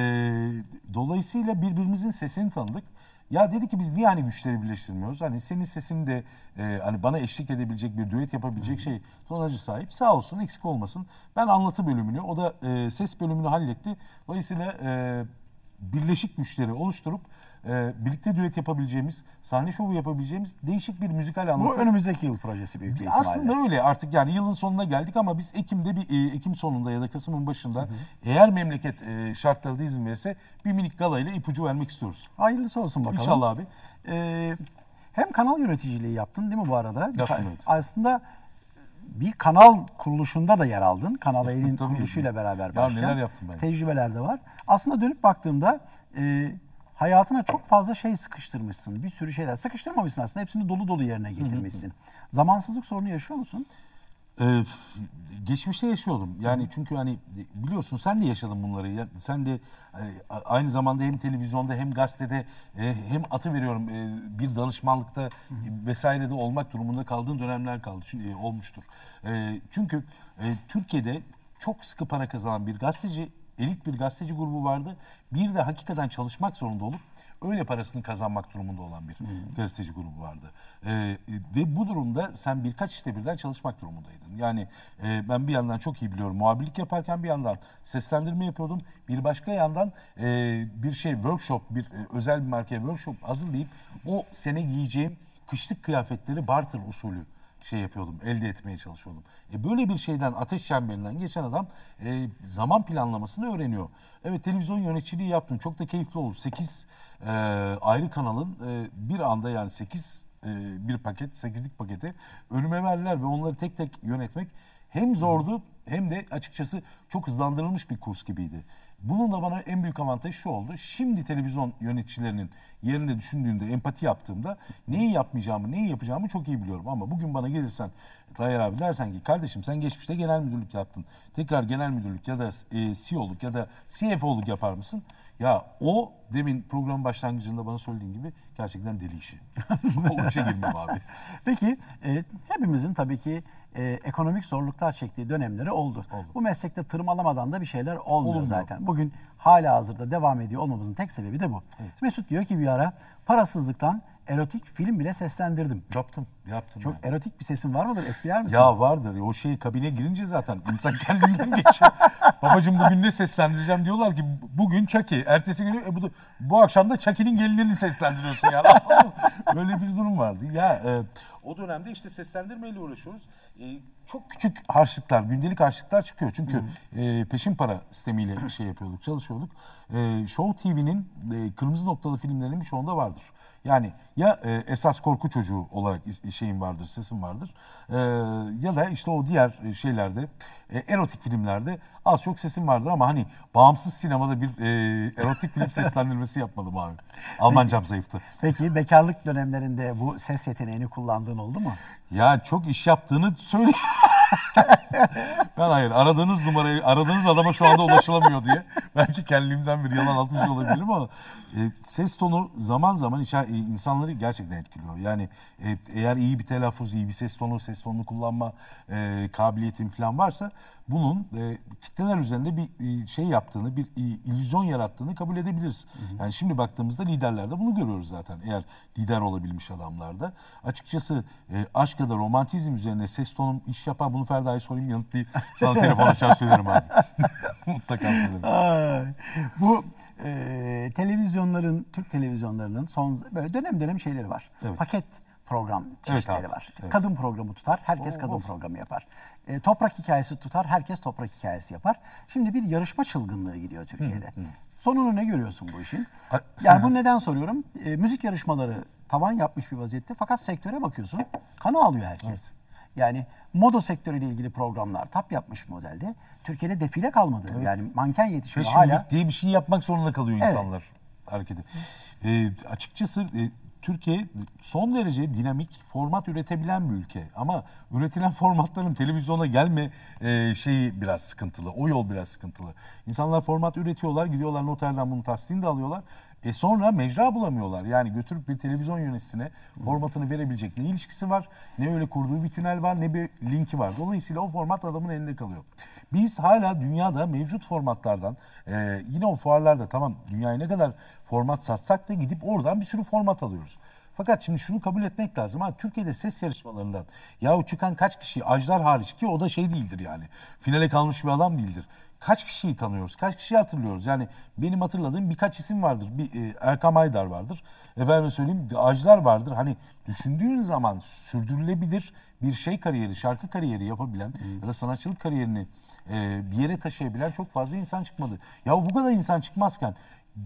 dolayısıyla birbirimizin sesini tanıdık. Ya dedi ki biz niye hani güçleri birleştirmiyoruz? Hani senin sesin de e, hani bana eşlik edebilecek bir düet yapabilecek şey tonacı sahip. Sağ olsun eksik olmasın. Ben anlatı bölümünü o da e, ses bölümünü halletti. Dolayısıyla e, birleşik güçleri oluşturup e, birlikte düet yapabileceğimiz, sahne şovu yapabileceğimiz değişik bir müzikal anlatı. Bu önümüzdeki yıl projesi büyük bir ihtimalle. Aslında öyle artık yani yılın sonuna geldik ama biz Ekim'de bir e, Ekim sonunda ya da Kasım'ın başında hı hı. eğer memleket e, şartları da izin verirse bir minik galayla ipucu vermek istiyoruz. Hayırlısı olsun bakalım. İnşallah abi. Ee, hem kanal yöneticiliği yaptın değil mi bu arada? Yaptım evet. Aslında bir kanal kuruluşunda da yer aldın. Kanal *laughs* Eylül'ün kuruluşuyla yani. beraber başlayan ya neler yaptım ben. tecrübeler de var. Aslında dönüp baktığımda e, hayatına çok fazla şey sıkıştırmışsın. Bir sürü şeyler sıkıştırmamışsın aslında. Hepsini dolu dolu yerine getirmişsin. Hı hı. Zamansızlık sorunu yaşıyor musun? Ee, geçmişte yaşıyordum. Yani çünkü hani biliyorsun sen de yaşadın bunları. sen de e, aynı zamanda hem televizyonda hem gazetede e, hem atı veriyorum e, bir danışmanlıkta e, vesairede olmak durumunda kaldığın dönemler kaldı. E, çünkü olmuştur. çünkü Türkiye'de çok sıkı para kazanan bir gazeteci elit bir gazeteci grubu vardı. Bir de hakikaten çalışmak zorunda olup öyle parasını kazanmak durumunda olan bir hmm. gazeteci grubu vardı. Ee, ve bu durumda sen birkaç işte birden çalışmak durumundaydın. Yani e, ben bir yandan çok iyi biliyorum muhabirlik yaparken bir yandan seslendirme yapıyordum. Bir başka yandan e, bir şey workshop, bir e, özel bir markaya workshop hazırlayıp o sene giyeceğim kışlık kıyafetleri barter usulü şey yapıyordum, elde etmeye çalışıyordum. E böyle bir şeyden, ateş çemberinden geçen adam e, zaman planlamasını öğreniyor. Evet televizyon yöneticiliği yaptım. Çok da keyifli oldu. 8 e, ayrı kanalın e, bir anda yani 8 e, bir paket, 8'lik paketi önüme verdiler ve onları tek tek yönetmek hem zordu hem de açıkçası çok hızlandırılmış bir kurs gibiydi. Bunun da bana en büyük avantajı şu oldu. Şimdi televizyon yöneticilerinin yerinde düşündüğümde, empati yaptığımda neyi yapmayacağımı, neyi yapacağımı çok iyi biliyorum. Ama bugün bana gelirsen Tayyar abi dersen ki kardeşim sen geçmişte genel müdürlük yaptın. Tekrar genel müdürlük ya da e, CEO'luk ya da CFO'luk yapar mısın? Ya o demin program başlangıcında bana söylediğin gibi gerçekten deli işi. *laughs* o işe girmem abi. Peki e, hepimizin tabii ki e, ekonomik zorluklar çektiği dönemleri oldu. oldu. Bu meslekte tırmalamadan da bir şeyler olmuyor Olmuyor. zaten. Bugün hala hazırda devam ediyor olmamızın tek sebebi de bu. Evet. Mesut diyor ki bir ara parasızlıktan erotik film bile seslendirdim. Yaptım, yaptım. Çok yani. erotik bir sesin var mıdır? Etkiler misin? Ya vardır. O şey kabine girince zaten insan kendinden *laughs* geçiyor. Babacım bugün ne seslendireceğim diyorlar ki bugün Chucky. Ertesi günü e, bu, bu akşam da çakinin gelinini seslendiriyorsun yani. *laughs* Böyle bir durum vardı. Ya e, o dönemde işte seslendirmeyle uğraşıyoruz. E, çok küçük harçlıklar, gündelik harçlıklar çıkıyor. Çünkü E, peşin para sistemiyle şey yapıyorduk, çalışıyorduk. E, Show TV'nin e, kırmızı noktalı filmlerinin bir çoğunda vardır. Yani ya e, esas korku çocuğu olarak şeyim vardır, sesim vardır. E, ya da işte o diğer e, şeylerde, e, erotik filmlerde az çok sesim vardır ama hani bağımsız sinemada bir e, erotik film *laughs* seslendirmesi yapmadım abi. Almancam zayıftı. Peki bekarlık dönemlerinde bu ses yeteneğini kullandığın oldu mu? Ya çok iş yaptığını söyle. *laughs* *laughs* ben hayır aradığınız numarayı aradığınız adama şu anda ulaşılamıyor diye belki kendimden bir yalan atmış olabilirim ama e, ses tonu zaman zaman e, insanları gerçekten etkiliyor. Yani e, eğer iyi bir telaffuz, iyi bir ses tonu, ses tonunu kullanma e, kabiliyetin falan varsa bunun e, kitleler üzerinde bir e, şey yaptığını, bir e, illüzyon yarattığını kabul edebiliriz. Hı hı. Yani şimdi baktığımızda liderlerde bunu görüyoruz zaten eğer lider olabilmiş adamlarda. Açıkçası e, aşka da romantizm üzerine ses tonum iş yapar bunu Ferda'ya sorayım yanıtlayayım. *laughs* Sana telefon açar söylerim abi. *laughs* Mutlaka söylerim. Ay, bu e, televizyonların, Türk televizyonlarının son böyle dönem dönem şeyleri var. Evet. Paket program çeşitleri evet var. Evet. Kadın programı tutar, herkes Oo, kadın olsun. programı yapar. E, toprak hikayesi tutar, herkes toprak hikayesi yapar. Şimdi bir yarışma çılgınlığı gidiyor Türkiye'de. Hı, hı. Sonunu ne görüyorsun bu işin? Yani bunu neden soruyorum? E, müzik yarışmaları tavan yapmış bir vaziyette fakat sektöre bakıyorsun kan alıyor herkes. Evet. Yani moda sektörüyle ilgili programlar tap yapmış bir modelde. Türkiye'de defile kalmadı. Evet. Yani manken yetişiyor Peşinlik hala. diye bir şey yapmak zorunda kalıyor evet. insanlar hareketi. E, açıkçası e, Türkiye son derece dinamik format üretebilen bir ülke. Ama üretilen *laughs* formatların televizyona gelme e, şeyi biraz sıkıntılı. O yol biraz sıkıntılı. İnsanlar format üretiyorlar, gidiyorlar noterden bunu tasdini de alıyorlar. E sonra mecra bulamıyorlar. Yani götürüp bir televizyon yöneticisine formatını verebilecek ne ilişkisi var, ne öyle kurduğu bir tünel var, ne bir linki var. Dolayısıyla o format adamın elinde kalıyor. Biz hala dünyada mevcut formatlardan, e, yine o fuarlarda tamam dünyaya ne kadar format satsak da gidip oradan bir sürü format alıyoruz. Fakat şimdi şunu kabul etmek lazım. Ha, Türkiye'de ses yarışmalarından yahu çıkan kaç kişi Ajdar hariç ki o da şey değildir yani. Finale kalmış bir adam değildir kaç kişiyi tanıyoruz, kaç kişiyi hatırlıyoruz? Yani benim hatırladığım birkaç isim vardır. Bir e, Erkam Aydar vardır. Efendim söyleyeyim Ajdar vardır. Hani düşündüğün zaman sürdürülebilir bir şey kariyeri, şarkı kariyeri yapabilen hmm. ya da sanatçılık kariyerini e, bir yere taşıyabilen çok fazla insan çıkmadı. Ya bu kadar insan çıkmazken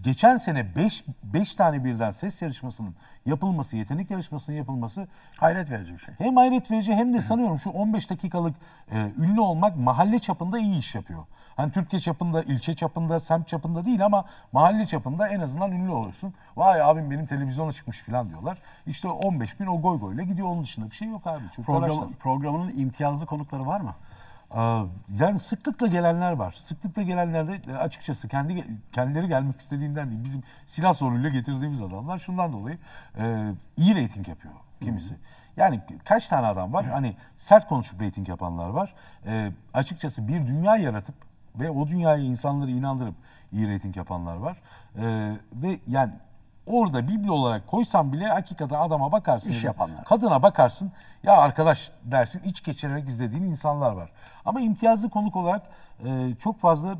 geçen sene 5 5 tane birden ses yarışmasının yapılması, yetenek yarışmasının yapılması hayret verici bir şey. Hem hayret verici hem de sanıyorum şu 15 dakikalık e, ünlü olmak mahalle çapında iyi iş yapıyor. Hani Türkiye çapında, ilçe çapında, semt çapında değil ama mahalle çapında en azından ünlü olursun. Vay abim benim televizyona çıkmış falan diyorlar. İşte 15 gün o goy goyla gidiyor onun dışında bir şey yok abi. Program, programının imtiyazlı konukları var mı? Ee, yani sıklıkla gelenler var. Sıklıkla gelenler de e, açıkçası kendi kendileri gelmek istediğinden değil. Bizim silah sorunuyla getirdiğimiz adamlar şundan dolayı e, iyi reyting yapıyor kimisi. Yani kaç tane adam var? Hani sert konuşup reyting yapanlar var. E, açıkçası bir dünya yaratıp ve o dünyayı insanları inandırıp iyi reyting yapanlar var. ve yani Orada biblo olarak koysan bile hakikaten adama bakarsın. İş yapanlar. Kadına bakarsın ya arkadaş dersin iç geçirerek izlediğin insanlar var. Ama imtiyazlı konuk olarak e, çok fazla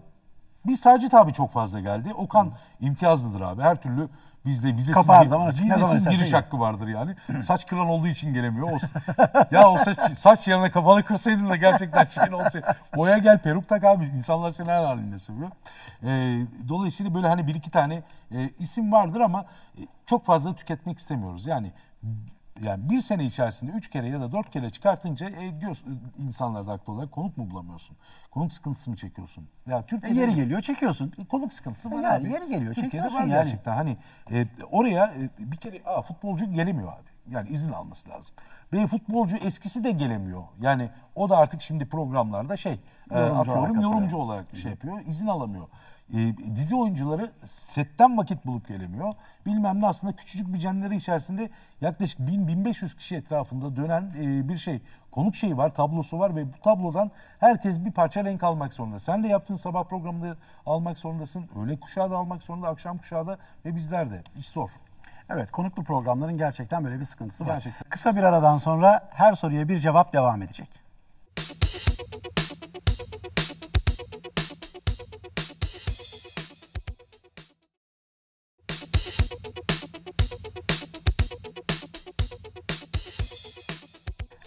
bir Sacit abi çok fazla geldi. Okan imtiyazlıdır abi. Her türlü Bizde vizesiz, Kapağı zaman açık. Ne zaman giriş gel. hakkı vardır yani. saç kıran olduğu için gelemiyor. O, *laughs* ya o saç, saç yerine kafanı kırsaydın da gerçekten şirin olsaydı. Boya gel peruk tak abi. İnsanlar seni her halinde seviyor. Ee, dolayısıyla böyle hani bir iki tane e, isim vardır ama e, çok fazla tüketmek istemiyoruz. Yani yani bir sene içerisinde üç kere ya da dört kere çıkartınca e, diyorsun, insanlarda da haklı olarak konut mu bulamıyorsun? Konut sıkıntısı mı çekiyorsun? Ya E, Türkiye'de yeri geliyor çekiyorsun. E, konut sıkıntısı var Yani abi. yeri geliyor, Türkiye'de var çekiyorsun yani. gerçekten. Hani e, oraya e, bir kere a, futbolcu gelemiyor abi. Yani izin alması lazım. B futbolcu eskisi de gelemiyor. Yani o da artık şimdi programlarda şey e, atıyorum olarak yorumcu olarak şey yapıyor. izin alamıyor. E, dizi oyuncuları setten vakit bulup gelemiyor. Bilmem ne aslında küçücük bir cenleri içerisinde yaklaşık 1000-1500 kişi etrafında dönen e, bir şey. Konuk şeyi var, tablosu var ve bu tablodan herkes bir parça renk almak zorunda. Sen de yaptığın sabah programında almak zorundasın, öğle kuşağı da almak zorunda, akşam kuşağı da ve bizler de. Hiç zor. Evet konuklu programların gerçekten böyle bir sıkıntısı var. Kısa bir aradan sonra her soruya bir cevap devam edecek.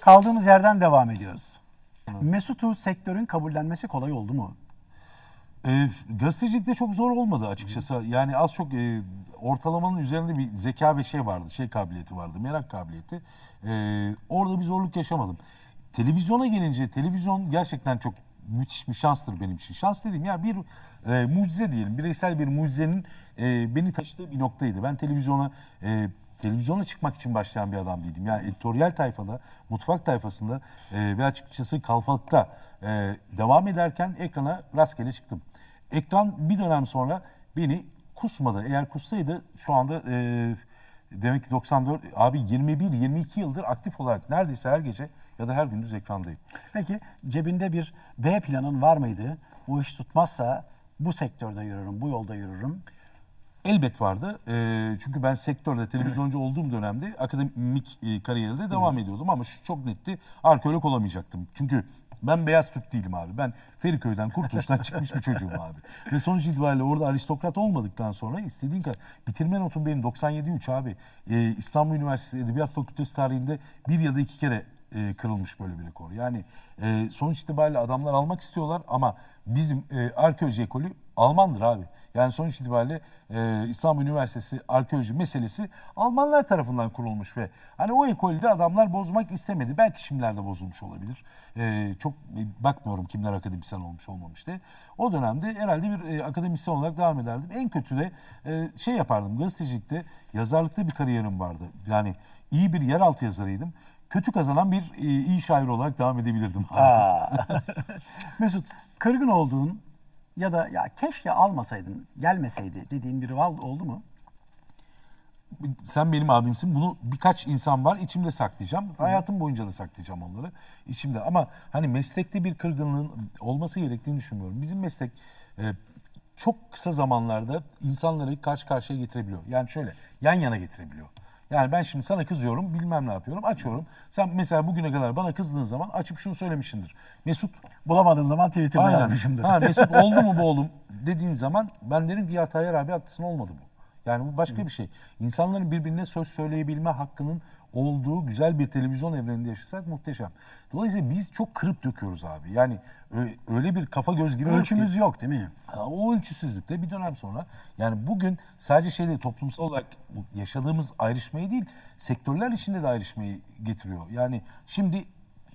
Kaldığımız yerden devam ediyoruz. Mesut'u sektörün kabullenmesi kolay oldu mu? E, ee, gazetecilikte çok zor olmadı açıkçası. Yani az çok e, ortalamanın üzerinde bir zeka ve şey vardı, şey kabiliyeti vardı, merak kabiliyeti. E, orada bir zorluk yaşamadım. Televizyona gelince, televizyon gerçekten çok müthiş bir şanstır benim için. Şans dediğim ya bir e, mucize diyelim, bireysel bir mucizenin e, beni taşıdığı bir noktaydı. Ben televizyona e, televizyona çıkmak için başlayan bir adam değilim. Yani editoryal tayfada, mutfak tayfasında e, ve açıkçası kalfalıkta e, devam ederken ekrana rastgele çıktım. Ekran bir dönem sonra beni kusmadı. Eğer kussaydı şu anda e, demek ki 94 abi 21-22 yıldır aktif olarak neredeyse her gece ya da her gündüz ekrandayım. Peki cebinde bir B planın var mıydı? Bu iş tutmazsa bu sektörde yürürüm, bu yolda yürürüm Elbet vardı. E, çünkü ben sektörde televizyoncu olduğum dönemde akademik e, kariyerde devam ediyordum ama şu çok netti. Arkeolog olamayacaktım. Çünkü ben beyaz Türk değilim abi. Ben Feriköy'den Kurtuluş'tan *laughs* çıkmış bir çocuğum abi. Ve sonuç itibariyle orada aristokrat olmadıktan sonra istediğin kadar... Bitirme notum benim 97.3 abi. Ee, İstanbul Üniversitesi Edebiyat Fakültesi tarihinde bir ya da iki kere e, kırılmış böyle bir rekor. Yani e, sonuç itibariyle adamlar almak istiyorlar ama bizim e, arkeoloji ekolü Almandır abi. Yani sonuç itibariyle e, İslam Üniversitesi arkeoloji meselesi Almanlar tarafından kurulmuş ve hani o de adamlar bozmak istemedi. Belki şimdilerde bozulmuş olabilir. E, çok e, bakmıyorum kimler akademisyen olmuş olmamıştı. O dönemde herhalde bir e, akademisyen olarak devam ederdim. En kötü de e, şey yapardım gazetecilikte yazarlıkta bir kariyerim vardı. Yani iyi bir yeraltı yazarıydım kötü kazanan bir e, iyi şair olarak devam edebilirdim. *laughs* Mesut, kırgın olduğun ya da ya keşke almasaydın, gelmeseydi dediğin biri oldu mu? Sen benim abimsin. Bunu birkaç insan var. içimde saklayacağım. Hı. Hayatım boyunca da saklayacağım onları. içimde. Ama hani meslekte bir kırgınlığın olması gerektiğini düşünmüyorum. Bizim meslek e, çok kısa zamanlarda insanları karşı karşıya getirebiliyor. Yani şöyle yan yana getirebiliyor. Yani ben şimdi sana kızıyorum bilmem ne yapıyorum açıyorum. Sen mesela bugüne kadar bana kızdığın zaman açıp şunu söylemişsindir. Mesut bulamadığım zaman tweetimden almışımdır. Ha, Mesut *laughs* oldu mu bu oğlum dediğin zaman ben derim ki ya Tayyar abi haklısın olmadı bu. Yani bu başka bir şey. İnsanların birbirine söz söyleyebilme hakkının olduğu güzel bir televizyon evreninde yaşasak muhteşem. Dolayısıyla biz çok kırıp döküyoruz abi. Yani öyle bir kafa göz gibi ölçümüz ki. yok değil mi? O ölçüsüzlükte bir dönem sonra yani bugün sadece şeyde toplumsal olarak yaşadığımız ayrışmayı değil sektörler içinde de ayrışmayı getiriyor. Yani şimdi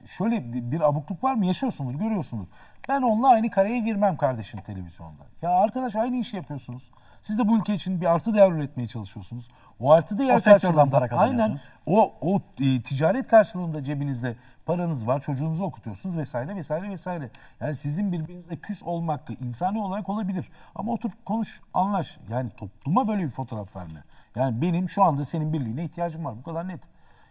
şöyle bir abukluk var mı yaşıyorsunuz görüyorsunuz. Ben onunla aynı kareye girmem kardeşim televizyonda. Ya arkadaş aynı işi yapıyorsunuz. Siz de bu ülke için bir artı değer üretmeye çalışıyorsunuz. O artı değer o karşılığında para aynen o o e, ticaret karşılığında cebinizde paranız var, çocuğunuzu okutuyorsunuz vesaire vesaire vesaire. Yani sizin birbirinizle küs olmak insani olarak olabilir. Ama otur konuş, anlaş. Yani topluma böyle bir fotoğraf verme. Yani benim şu anda senin birliğine ihtiyacım var. Bu kadar net.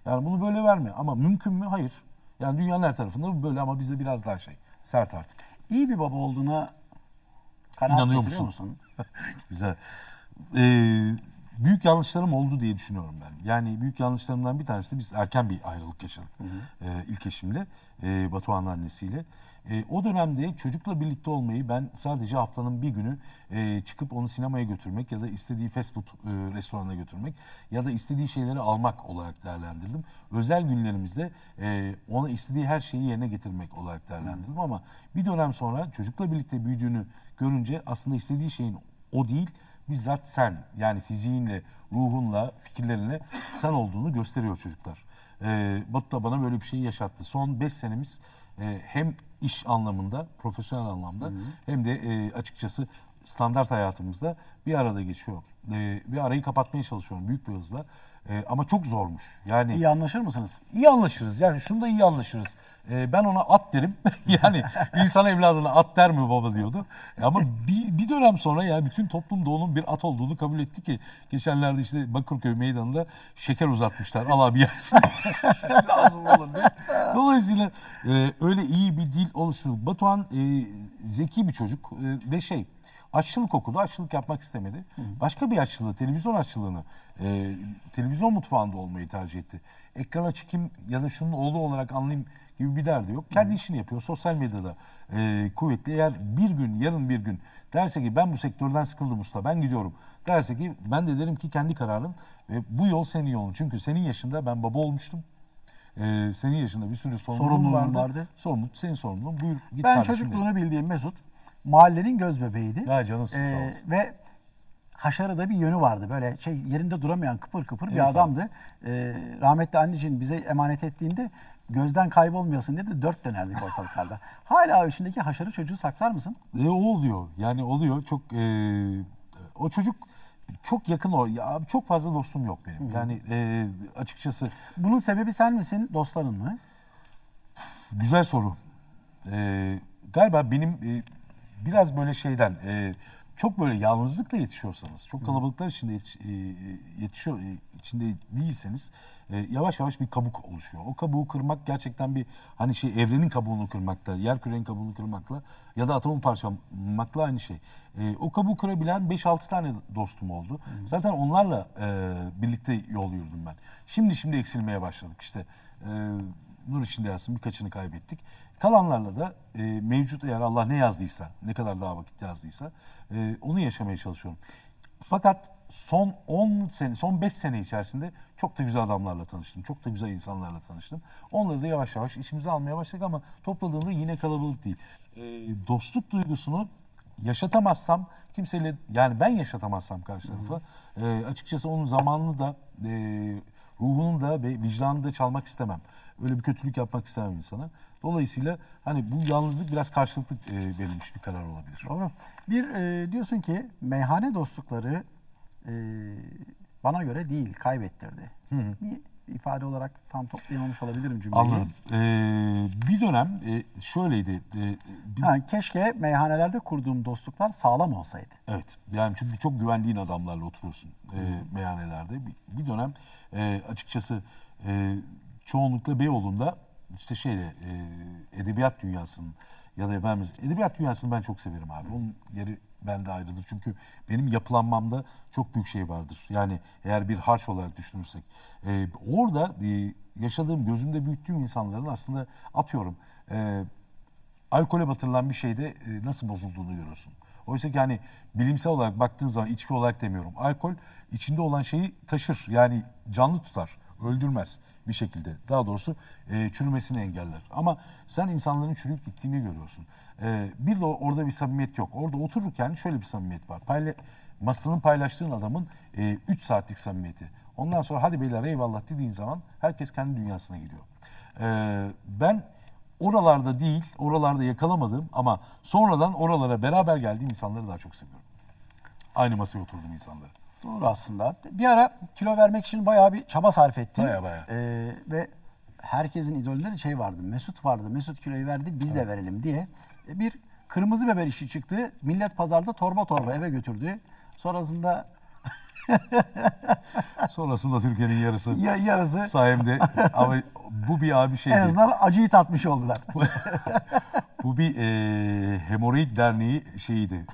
Yani bunu böyle verme. Ama mümkün mü? Hayır. Yani dünyanın her tarafında bu böyle ama bizde biraz daha şey. Sert artık. İyi bir baba olduğuna kanaat İnanıyor getiriyor musun? *laughs* Güzel. Ee, büyük yanlışlarım oldu diye düşünüyorum ben. Yani büyük yanlışlarımdan bir tanesi de biz erken bir ayrılık yaşadık. Hı hı. Ee, ilk eşimle, e, Batuhan'ın annesiyle. E, o dönemde çocukla birlikte olmayı ben sadece haftanın bir günü e, çıkıp onu sinemaya götürmek ya da istediği fast food e, restoranına götürmek ya da istediği şeyleri almak olarak değerlendirdim. Özel günlerimizde e, ona istediği her şeyi yerine getirmek olarak değerlendirdim ama bir dönem sonra çocukla birlikte büyüdüğünü görünce aslında istediği şeyin o değil bizzat sen yani fiziğinle, ruhunla, fikirlerine sen olduğunu gösteriyor çocuklar. Ee, Batu da bana böyle bir şey yaşattı. Son 5 senemiz e, hem iş anlamında, profesyonel anlamda hı hı. hem de e, açıkçası standart hayatımızda bir arada geçiyor. E, bir arayı kapatmaya çalışıyorum büyük bir hızla. E, ama çok zormuş. Yani İyi anlaşır mısınız? İyi anlaşırız. Yani şunda iyi anlaşırız. E, ben ona at derim. *laughs* yani insan evladına at der mi baba diyordu. E, ama bir, bir dönem sonra ya bütün toplumda onun bir at olduğunu kabul etti ki geçenlerde işte Bakırköy meydanında şeker uzatmışlar. Al abi yersin. *laughs* Lazım olur diye. Dolayısıyla e, öyle iyi bir dil oluşturdu. Batuhan e, zeki bir çocuk e, ve şey aşçılık okudu, aşçılık yapmak istemedi. Başka bir aşçılığı, televizyon aşçılığını, e, televizyon mutfağında olmayı tercih etti. Ekrana çıkayım ya da şunun oğlu olarak anlayayım gibi bir derdi yok. Kendi işini yapıyor, sosyal medyada e, kuvvetli. Eğer bir gün, yarın bir gün derse ki ben bu sektörden sıkıldım usta, ben gidiyorum derse ki ben de derim ki kendi kararın ve bu yol senin yolun. Çünkü senin yaşında ben baba olmuştum ee, senin yaşında bir sürü sorumluluğun vardı. vardı. Sorumluluk senin sorumluluğun. Buyur git Ben çocukluğunu bildiğim Mesut mahallenin göz bebeğiydi. Ha canım siz ee, Ve Haşarı'da bir yönü vardı. Böyle şey yerinde duramayan kıpır kıpır evet, bir adamdı. Ee, rahmetli anneciğin bize emanet ettiğinde gözden kaybolmayasın dedi dört dönerdik ortalıklarda. *laughs* Hala içindeki haşarı çocuğu saklar mısın? E, o oluyor. Yani oluyor. Çok e, o çocuk çok yakın o. Ya, çok fazla dostum yok benim. Yani e, açıkçası. Bunun sebebi sen misin? Dostların mı? Güzel soru. E, galiba benim e, biraz böyle şeyden e, çok böyle yalnızlıkla yetişiyorsanız, çok kalabalıklar içinde yetiş, e, e, yetişiyor e, içinde değilseniz e, yavaş yavaş bir kabuk oluşuyor. O kabuğu kırmak gerçekten bir hani şey evrenin kabuğunu kırmakla, yer kürenin kabuğunu kırmakla ya da atomu parçalamakla aynı şey. E, o kabuğu kırabilen 5-6 tane dostum oldu. Hı. Zaten onlarla e, birlikte yol yürüdüm ben. Şimdi şimdi eksilmeye başladık işte. E, nur içinde yatsın birkaçını kaybettik. Kalanlarla da e, mevcut eğer Allah ne yazdıysa, ne kadar daha vakit yazdıysa e, onu yaşamaya çalışıyorum. Fakat son 10 sene, son 5 sene içerisinde çok da güzel adamlarla tanıştım. Çok da güzel insanlarla tanıştım. Onları da yavaş yavaş içimize almaya başladık ama topladığında yine kalabalık değil. E, dostluk duygusunu yaşatamazsam kimseyle yani ben yaşatamazsam karşı tarafa e, açıkçası onun zamanını da e, ruhunu da ve vicdanını da çalmak istemem. Öyle bir kötülük yapmak istemem insana. Dolayısıyla hani bu yalnızlık biraz karşılıklı e, verilmiş bir karar olabilir. Doğru. Bir e, diyorsun ki meyhane dostlukları e, bana göre değil kaybettirdi. Hı hı. Bir ifade olarak tam toplayamamış olabilirim cümleyi. Anladım. Ee, bir dönem e, şöyleydi. E, bir... ha, keşke meyhanelerde kurduğum dostluklar sağlam olsaydı. Evet. Yani çünkü çok güvendiğin adamlarla oturuyorsun e, meyhanelerde. Bir, bir dönem e, açıkçası e, çoğunlukla Beyoğlu'nda işte şeyle e, edebiyat dünyasının ya da efendim edebiyat dünyasını ben çok severim abi. Onun yeri bende ayrıdır. Çünkü benim yapılanmamda çok büyük şey vardır. Yani eğer bir harç olarak düşünürsek. E, orada e, yaşadığım, gözümde büyüttüğüm insanların aslında atıyorum e, alkole batırılan bir şeyde e, nasıl bozulduğunu görüyorsun. Oysa ki hani bilimsel olarak baktığın zaman içki olarak demiyorum. Alkol içinde olan şeyi taşır. Yani canlı tutar öldürmez bir şekilde. Daha doğrusu e, çürümesini engeller. Ama sen insanların çürüyüp gittiğini görüyorsun. E, bir de orada bir samimiyet yok. Orada otururken şöyle bir samimiyet var. Payla masanın paylaştığın adamın 3 e, üç saatlik samimiyeti. Ondan sonra hadi beyler eyvallah dediğin zaman herkes kendi dünyasına gidiyor. E, ben oralarda değil, oralarda yakalamadım ama sonradan oralara beraber geldiğim insanları daha çok seviyorum. Aynı masaya oturduğum insanları. Doğru aslında. Bir ara kilo vermek için bayağı bir çaba sarf ettim. Baya baya. Ee, ve herkesin idolleri şey vardı. Mesut vardı. Mesut kiloyu verdi biz evet. de verelim diye. Bir kırmızı biber işi çıktı. Millet pazarda torba torba eve götürdü. Sonrasında *laughs* Sonrasında Türkiye'nin yarısı, ya, yarısı sayemde ama bu bir abi şeydi. En azından acıyı tatmış oldular. *laughs* bu bir e, hemoroid derneği şeyiydi. *laughs*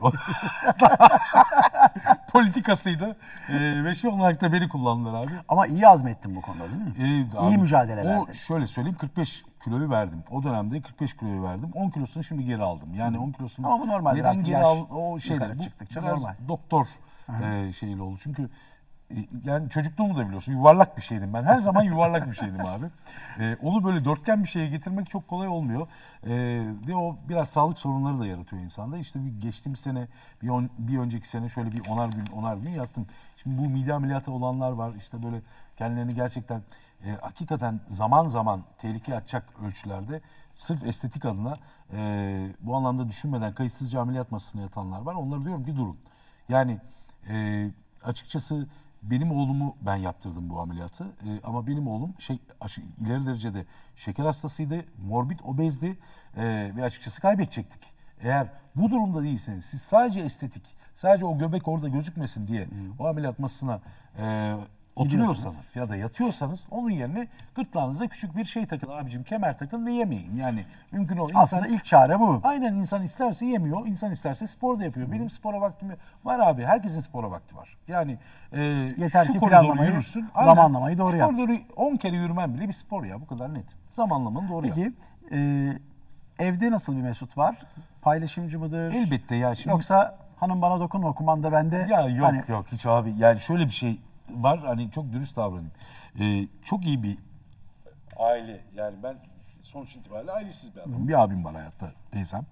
Politikasıydı. E, ve şey olarak da beni kullandılar abi. Ama iyi azmettin bu konuda değil mi? E, abi, iyi mücadele o, verdin. Şöyle söyleyeyim 45 kiloyu verdim. O dönemde 45 kiloyu verdim. 10 kilosunu şimdi geri aldım. Yani 10 kilosunu Ama bu normal. Neden geri al o şeyler? Bu, çıktıkça normal. Doktor e, ee, şeyle oldu. Çünkü e, yani çocukluğumu da biliyorsun yuvarlak bir şeydim ben. Her zaman yuvarlak bir şeydim abi. Ee, onu böyle dörtgen bir şeye getirmek çok kolay olmuyor. Ee, ve o biraz sağlık sorunları da yaratıyor insanda. İşte bir geçtiğimiz sene, bir, on, bir önceki sene şöyle bir onar gün, onar gün yattım. Şimdi bu mide ameliyatı olanlar var. İşte böyle kendilerini gerçekten e, hakikaten zaman zaman tehlike atacak ölçülerde sırf estetik adına e, bu anlamda düşünmeden kayıtsızca ameliyat masasına yatanlar var. Onlara diyorum ki durun. Yani e, açıkçası benim oğlumu ben yaptırdım bu ameliyatı. E, ama benim oğlum şey, aşı, ileri derecede şeker hastasıydı, morbid obezdi e, ve açıkçası kaybedecektik. Eğer bu durumda değilseniz siz sadece estetik, sadece o göbek orada gözükmesin diye hmm. o ameliyat masasına e, oturuyorsanız ya da yatıyorsanız onun yerine gırtlağınıza küçük bir şey takın abicim kemer takın ve yemeyin. Yani mümkün o Aslında ilk çare bu. Aynen insan isterse yemiyor, insan isterse spor da yapıyor. Benim spora vaktim var abi. Herkesin spora vakti var. Yani e, Yeter şu ki planlamayı, yürürsün. zamanlamayı doğru şu yap. koridoru 10 kere yürümen bile bir spor ya bu kadar net. Zamanlamanı doğru yap. Peki e, evde nasıl bir Mesut var? Paylaşımcı mıdır? Elbette ya şimdi Yoksa hanım bana dokunma kumanda bende. Ya yok hani, yok hiç abi yani şöyle bir şey var hani çok dürüst davranayım. Ee, çok iyi bir aile yani ben sonuç itibariyle ailesiz bir adamım. Bir abim var hayatta teyzem.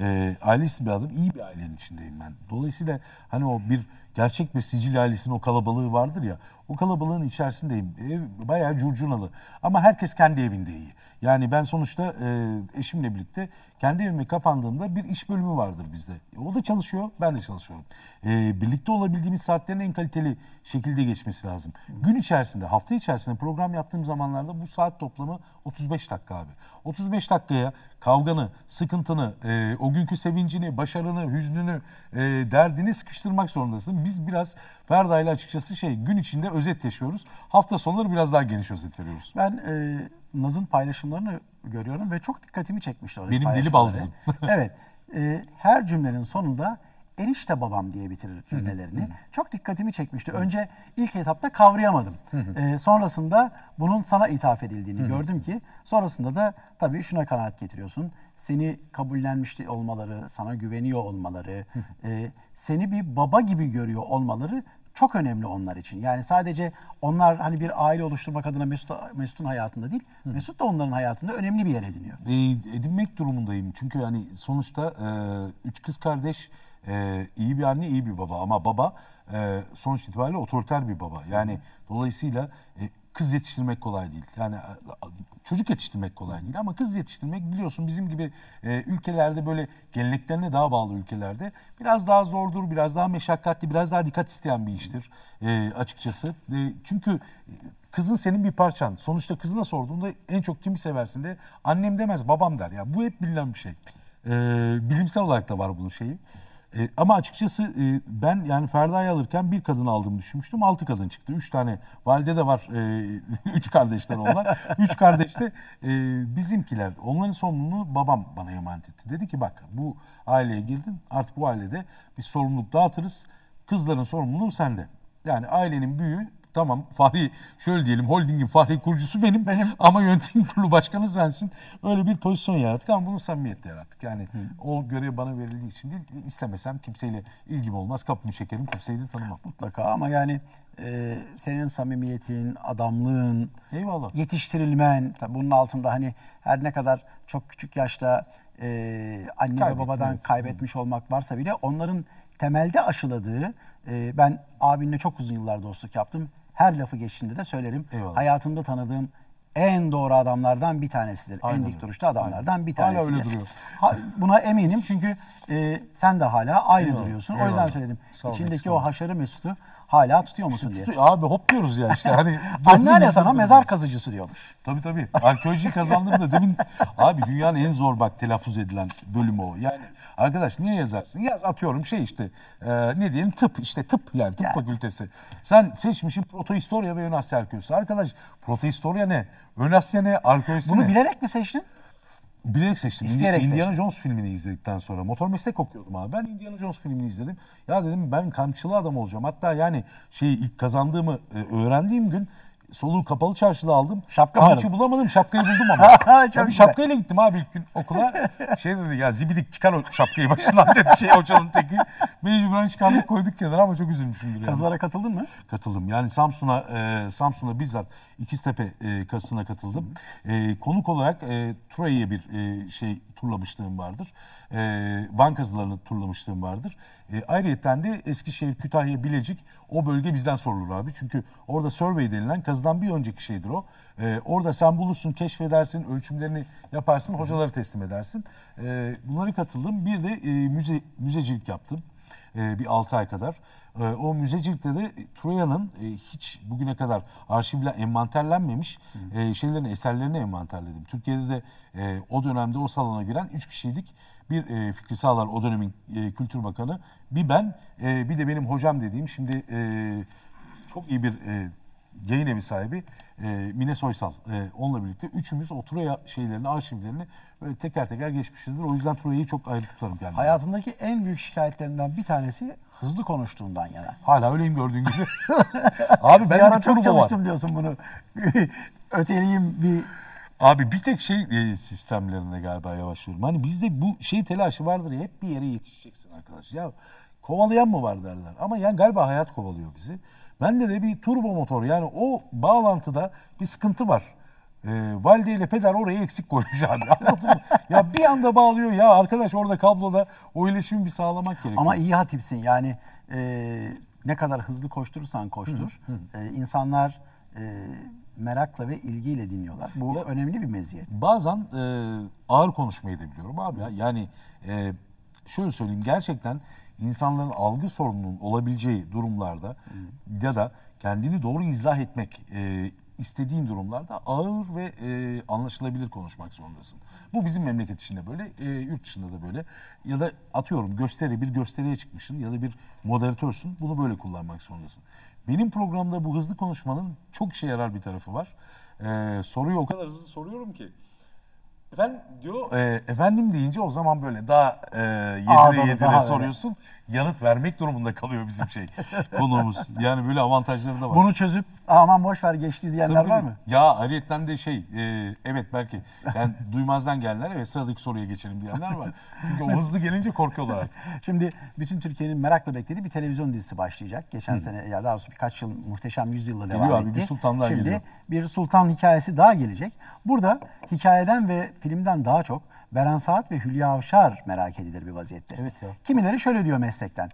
Ee, ailesiz bir adam iyi bir ailenin içindeyim ben. Dolayısıyla hani o bir gerçek bir sicil ailesinin o kalabalığı vardır ya. O kalabalığın içerisindeyim. Ev bayağı curcunalı. Ama herkes kendi evinde iyi. Yani ben sonuçta e, eşimle birlikte kendi evime kapandığımda bir iş bölümü vardır bizde. E, o da çalışıyor, ben de çalışıyorum. E, birlikte olabildiğimiz saatlerin en kaliteli şekilde geçmesi lazım. Gün içerisinde, hafta içerisinde program yaptığım zamanlarda bu saat toplamı 35 dakika abi. 35 dakikaya kavganı, sıkıntını, e, o günkü sevincini, başarını, hüznünü, e, derdini sıkıştırmak zorundasın. Biz biraz Ferda ile açıkçası şey gün içinde özet yaşıyoruz. Hafta sonları biraz daha geniş özet veriyoruz. Ben e, Naz'ın paylaşımlarını görüyorum ve çok dikkatimi çekmişti. Benim deli baldızım. evet. E, her cümlenin sonunda Erişte babam diye bitirir cümlelerini. Hı hı. Çok dikkatimi çekmişti. Hı. Önce ilk etapta kavrayamadım. Hı hı. E, sonrasında bunun sana ithaf edildiğini hı hı. gördüm ki sonrasında da tabii şuna kanaat getiriyorsun. Seni kabullenmiş olmaları, sana güveniyor olmaları, hı hı. E, seni bir baba gibi görüyor olmaları çok önemli onlar için. Yani sadece onlar hani bir aile oluşturmak adına Mesut, Mesut'un hayatında değil, Hı. Mesut da onların hayatında önemli bir yer ediniyor. E, edinmek durumundayım. Çünkü yani sonuçta e, üç kız kardeş e, iyi bir anne iyi bir baba ama baba e, sonuç itibariyle otoriter bir baba. Yani dolayısıyla e, kız yetiştirmek kolay değil. Yani e, çocuk yetiştirmek kolay değil ama kız yetiştirmek biliyorsun bizim gibi e, ülkelerde böyle geleneklerine daha bağlı ülkelerde biraz daha zordur, biraz daha meşakkatli, biraz daha dikkat isteyen bir iştir e, açıkçası. E, çünkü e, kızın senin bir parçan. Sonuçta kızına sorduğunda en çok kimi seversin de annem demez babam der. Ya yani bu hep bilinen bir şey. E, bilimsel olarak da var bunun şeyi. E, ama açıkçası e, ben yani Ferda'yı alırken bir kadın aldım düşünmüştüm. Altı kadın çıktı. Üç tane valide de var. E, *laughs* üç kardeşler onlar. üç kardeş de e, bizimkiler. Onların sorumluluğunu babam bana emanet etti. Dedi ki bak bu aileye girdin artık bu ailede biz sorumluluk dağıtırız. Kızların sorumluluğu sende. Yani ailenin büyüğü tamam Fahri şöyle diyelim holdingin Fahri kurucusu benim, benim. ama yönetim *laughs* kurulu başkanı sensin. Öyle bir pozisyon yarattık ama bunu samimiyetle yarattık. Yani Hı. o görev bana verildiği için değil istemesem kimseyle ilgim olmaz kapımı çekerim kimseyi de tanımam. Mutlaka ama yani e, senin samimiyetin, adamlığın, Eyvallah. yetiştirilmen bunun altında hani her ne kadar çok küçük yaşta e, anne Kaybettim, ve babadan evet. kaybetmiş Hı. olmak varsa bile onların temelde aşıladığı e, ben abinle çok uzun yıllar dostluk yaptım her lafı geçtiğinde de söylerim. Eyvallah. Hayatımda tanıdığım en doğru adamlardan bir tanesidir. Aynen. En dik duruşlu adamlardan Aynen. bir tanesidir. Hala öyle duruyor. Ha, buna eminim çünkü e, sen de hala ayrı Eyvallah. duruyorsun. Eyvallah. O yüzden söyledim. Sağ İçindeki o haşarı mesutu hala tutuyor musun işte, diye. Tutuyor. Abi hop diyoruz ya işte. Hani, *laughs* Anneanne sana mezar kazıcısı diyormuş. Tabii tabii. Arkeoloji kazandım da demin abi dünyanın en zor bak telaffuz edilen bölümü o. Yani Arkadaş niye yazarsın? Yaz atıyorum şey işte e, ne diyelim tıp işte tıp yani tıp fakültesi. Sen seçmişsin protohistorya ve ön Asya arkeolojisi. Arkadaş protohistorya ne? Ön Asya ne? Arkeolojisi Bunu ne? bilerek mi seçtin? Bilerek seçtim. İsteyerek Indiana seçtim. Jones filmini izledikten sonra motor meslek okuyordum abi. Ben Indiana Jones filmini izledim. Ya dedim ben kamçılı adam olacağım. Hatta yani şey ilk kazandığımı e, öğrendiğim gün soluğu kapalı çarşıda aldım. Şapka Kamçı bulamadım. Şapkayı *laughs* buldum ama. Çok şapkayla gittim abi ilk gün okula. Şey dedi ya zibidik çıkar o şapkayı başından dedi şey hocanın teki. Mecburen çıkardık koyduk kenara ama çok üzülmüşümdür yani. Kazılara katıldın mı? Katıldım. Yani Samsun'a e, Samsun'a bizzat İkiztepe e, kazısına katıldım. E, konuk olarak e, Turay'a bir e, şey turlamışlığım vardır. E, Van kazılarını turlamışlığım vardır. E, ayrıyeten de Eskişehir, Kütahya, Bilecik o bölge bizden sorulur abi. Çünkü orada survey denilen kazıdan bir önceki şeydir o. E, orada sen bulursun, keşfedersin, ölçümlerini yaparsın, hocaları teslim edersin. E, bunlara katıldım. Bir de e, müze, müzecilik yaptım e, bir 6 ay kadar. E, o müzecilikte de Troya'nın e, hiç bugüne kadar arşivle envanterlenmemiş e, şeylerin eserlerini envanterledim. Türkiye'de de e, o dönemde o salona giren 3 kişiydik bir e, Fikri Sağlar o dönemin e, Kültür Bakanı. Bir ben e, bir de benim hocam dediğim şimdi e, çok iyi bir e, yayın evi sahibi e, Mine Soysal. E, onunla birlikte üçümüz o şeylerini, arşivlerini böyle teker teker geçmişizdir. O yüzden Troya'yı çok ayrı tutarım kendime. Hayatındaki en büyük şikayetlerinden bir tanesi hızlı konuştuğundan yana. Hala öyleyim gördüğün gibi. *laughs* Abi ben çok çalıştım var. diyorsun bunu. *laughs* Öteliyim bir Abi bir tek şey e, sistemlerinde galiba yavaşlıyorum. Hani bizde bu şey telaşı vardır ya hep bir yere yetişeceksin arkadaş. Ya kovalayan mı var derler. Ama yani galiba hayat kovalıyor bizi. Bende de bir turbo motor yani o bağlantıda bir sıkıntı var. E, valideyle peder oraya eksik koymuş abi. *laughs* Anladın mı? ya bir anda bağlıyor ya arkadaş orada kabloda o iletişimi bir sağlamak gerekiyor. Ama iyi hatipsin yani e, ne kadar hızlı koşturursan koştur. Hı hı. E, insanlar e, merakla ve ilgiyle dinliyorlar. Bu ya, önemli bir meziyet. Bazen e, ağır konuşmayı da biliyorum abi ya. Yani e, şöyle söyleyeyim gerçekten insanların algı sorununun olabileceği durumlarda Hı. ya da kendini doğru izah etmek e, istediğin durumlarda ağır ve e, anlaşılabilir konuşmak zorundasın. Bu bizim memleket içinde böyle, e, yurt dışında da böyle. Ya da atıyorum gösteri bir gösteriye çıkmışsın ya da bir moderatörsün bunu böyle kullanmak zorundasın. Benim programda bu hızlı konuşmanın çok işe yarar bir tarafı var. Ee, soruyu o kadar hızlı soruyorum ki. Efendim diyor. E, efendim deyince o zaman böyle daha e, yedire Ağdalı, yedire daha soruyorsun. Öyle yanıt vermek durumunda kalıyor bizim şey *laughs* konuğumuz. Yani böyle avantajları da var. Bunu çözüp aman boş ver geçti diyenler Tabii, var mı? Ya ariyetten de şey e, evet belki yani *laughs* duymazdan gelenler evet sıradaki soruya geçelim diyenler var. Çünkü o hızlı gelince korkuyorlar artık. *laughs* Şimdi bütün Türkiye'nin merakla beklediği bir televizyon dizisi başlayacak. Geçen Hı. sene ya daha doğrusu birkaç yıl muhteşem yüzyılla devam geliyor etti. bir sultan daha Şimdi geliyor. bir sultan hikayesi daha gelecek. Burada hikayeden ve filmden daha çok Beren Saat ve Hülya Avşar merak edilir bir vaziyette. Evet ya. Kimileri şöyle diyor meslekten.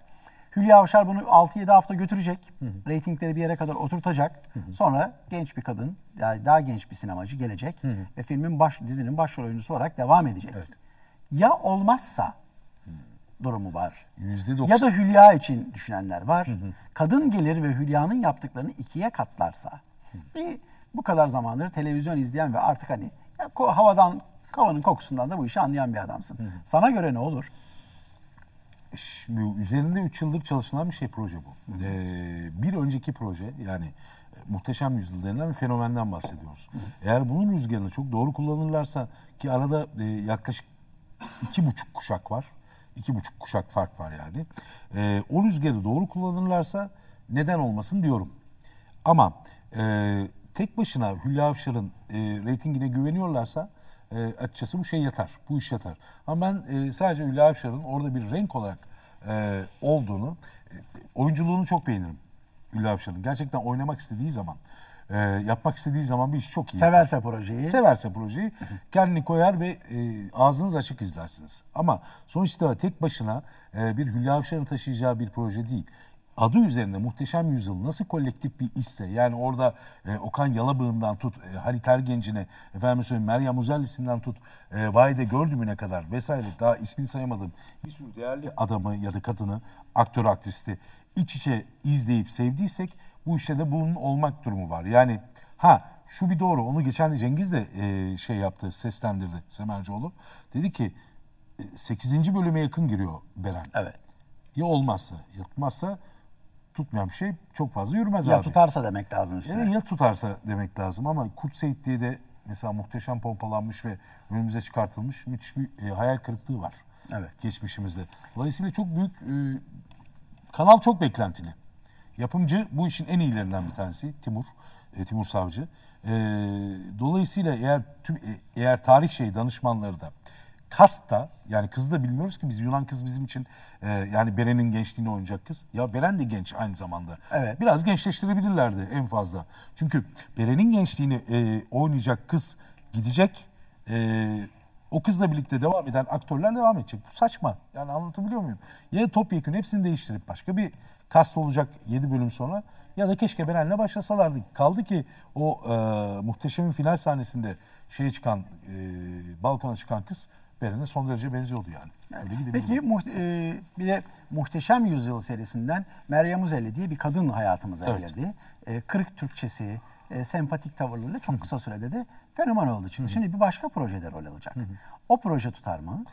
Hülya Avşar bunu 6-7 hafta götürecek. Hı hı. Reytingleri bir yere kadar oturtacak. Hı hı. Sonra genç bir kadın, yani daha genç bir sinemacı gelecek hı hı. ve filmin baş dizinin başrol oyuncusu olarak devam edecek. Evet. Ya olmazsa hı. durumu var. %90. Ya da Hülya için düşünenler var. Hı hı. Kadın gelir ve Hülya'nın yaptıklarını ikiye katlarsa. Hı. Bir bu kadar zamandır televizyon izleyen ve artık hani ya, havadan Kavanın kokusundan da bu işi anlayan bir adamsın. Hı. Sana göre ne olur? Şimdi, üzerinde 3 yıldır çalışılan bir şey proje bu. Ee, bir önceki proje yani e, muhteşem yüzyıl denilen bir fenomenden bahsediyoruz. Eğer bunun rüzgarını çok doğru kullanırlarsa ki arada e, yaklaşık iki buçuk kuşak var. iki buçuk kuşak fark var yani. E, o rüzgarı doğru kullanırlarsa neden olmasın diyorum. Ama e, tek başına Hülya Avşar'ın e, reytingine güveniyorlarsa e, açıkçası bu şey yatar. Bu iş yatar. Ama ben e, sadece Hülya Avşar'ın orada bir renk olarak e, olduğunu, e, oyunculuğunu çok beğenirim Hülya Avşar'ın. Gerçekten oynamak istediği zaman, e, yapmak istediği zaman bir iş çok iyi. Severse yapar. projeyi. Severse projeyi kendini koyar ve e, ağzınız açık izlersiniz. Ama sonuçta tek başına e, bir Hülya Avşar'ın taşıyacağı bir proje değil adı üzerinde muhteşem yüzyıl nasıl kolektif bir işse yani orada e, Okan Yalabığ'ından tut e, Halit Ergencine, efendim söyleyeyim Meryem Uzerlisi'nden tut e, Vahide Gördüm'üne kadar vesaire daha ismini sayamadım bir sürü değerli adamı ya da kadını aktör aktristi iç içe izleyip sevdiysek bu işte de bunun olmak durumu var. Yani ha şu bir doğru onu geçen de Cengiz de e, şey yaptı seslendirdi Semercioğlu. Dedi ki 8. E, bölüme yakın giriyor Beren. Evet. Ya olmazsa yatmazsa tutmayan bir şey çok fazla yürümez ya abi. Ya tutarsa demek lazım üstüne. Yani ya tutarsa demek lazım ama Kurt Seyit diye de mesela muhteşem pompalanmış ve önümüze çıkartılmış müthiş bir e, hayal kırıklığı var. Evet. Geçmişimizde. Dolayısıyla çok büyük e, kanal çok beklentili. Yapımcı bu işin en iyilerinden bir tanesi Timur. E, Timur Savcı. E, dolayısıyla eğer tüm e, eğer tarih şeyi danışmanları da Kasta yani kız da bilmiyoruz ki biz Yunan kız bizim için e, yani Beren'in gençliğini oynayacak kız. Ya Beren de genç aynı zamanda. Evet. Biraz gençleştirebilirlerdi en fazla. Çünkü Beren'in gençliğini e, oynayacak kız gidecek. E, o kızla birlikte devam eden aktörler devam edecek. Bu saçma. Yani anlatabiliyor muyum? Ya topyekün hepsini değiştirip başka bir kast olacak 7 bölüm sonra ya da keşke Beren'le başlasalardı. Kaldı ki o e, muhteşemin final sahnesinde şeye çıkan e, balkona çıkan kız verene son derece benziyordu yani. Öyle Peki muhte- e, bir de Muhteşem Yüzyıl serisinden Meryem Uzeli diye bir kadın hayatımıza Evet. geldi. E, kırık Türkçesi, e, sempatik tavırlarıyla çok kısa sürede de fenomen oldu çıktı. Şimdi bir başka projede rol alacak. O proje tutar mı?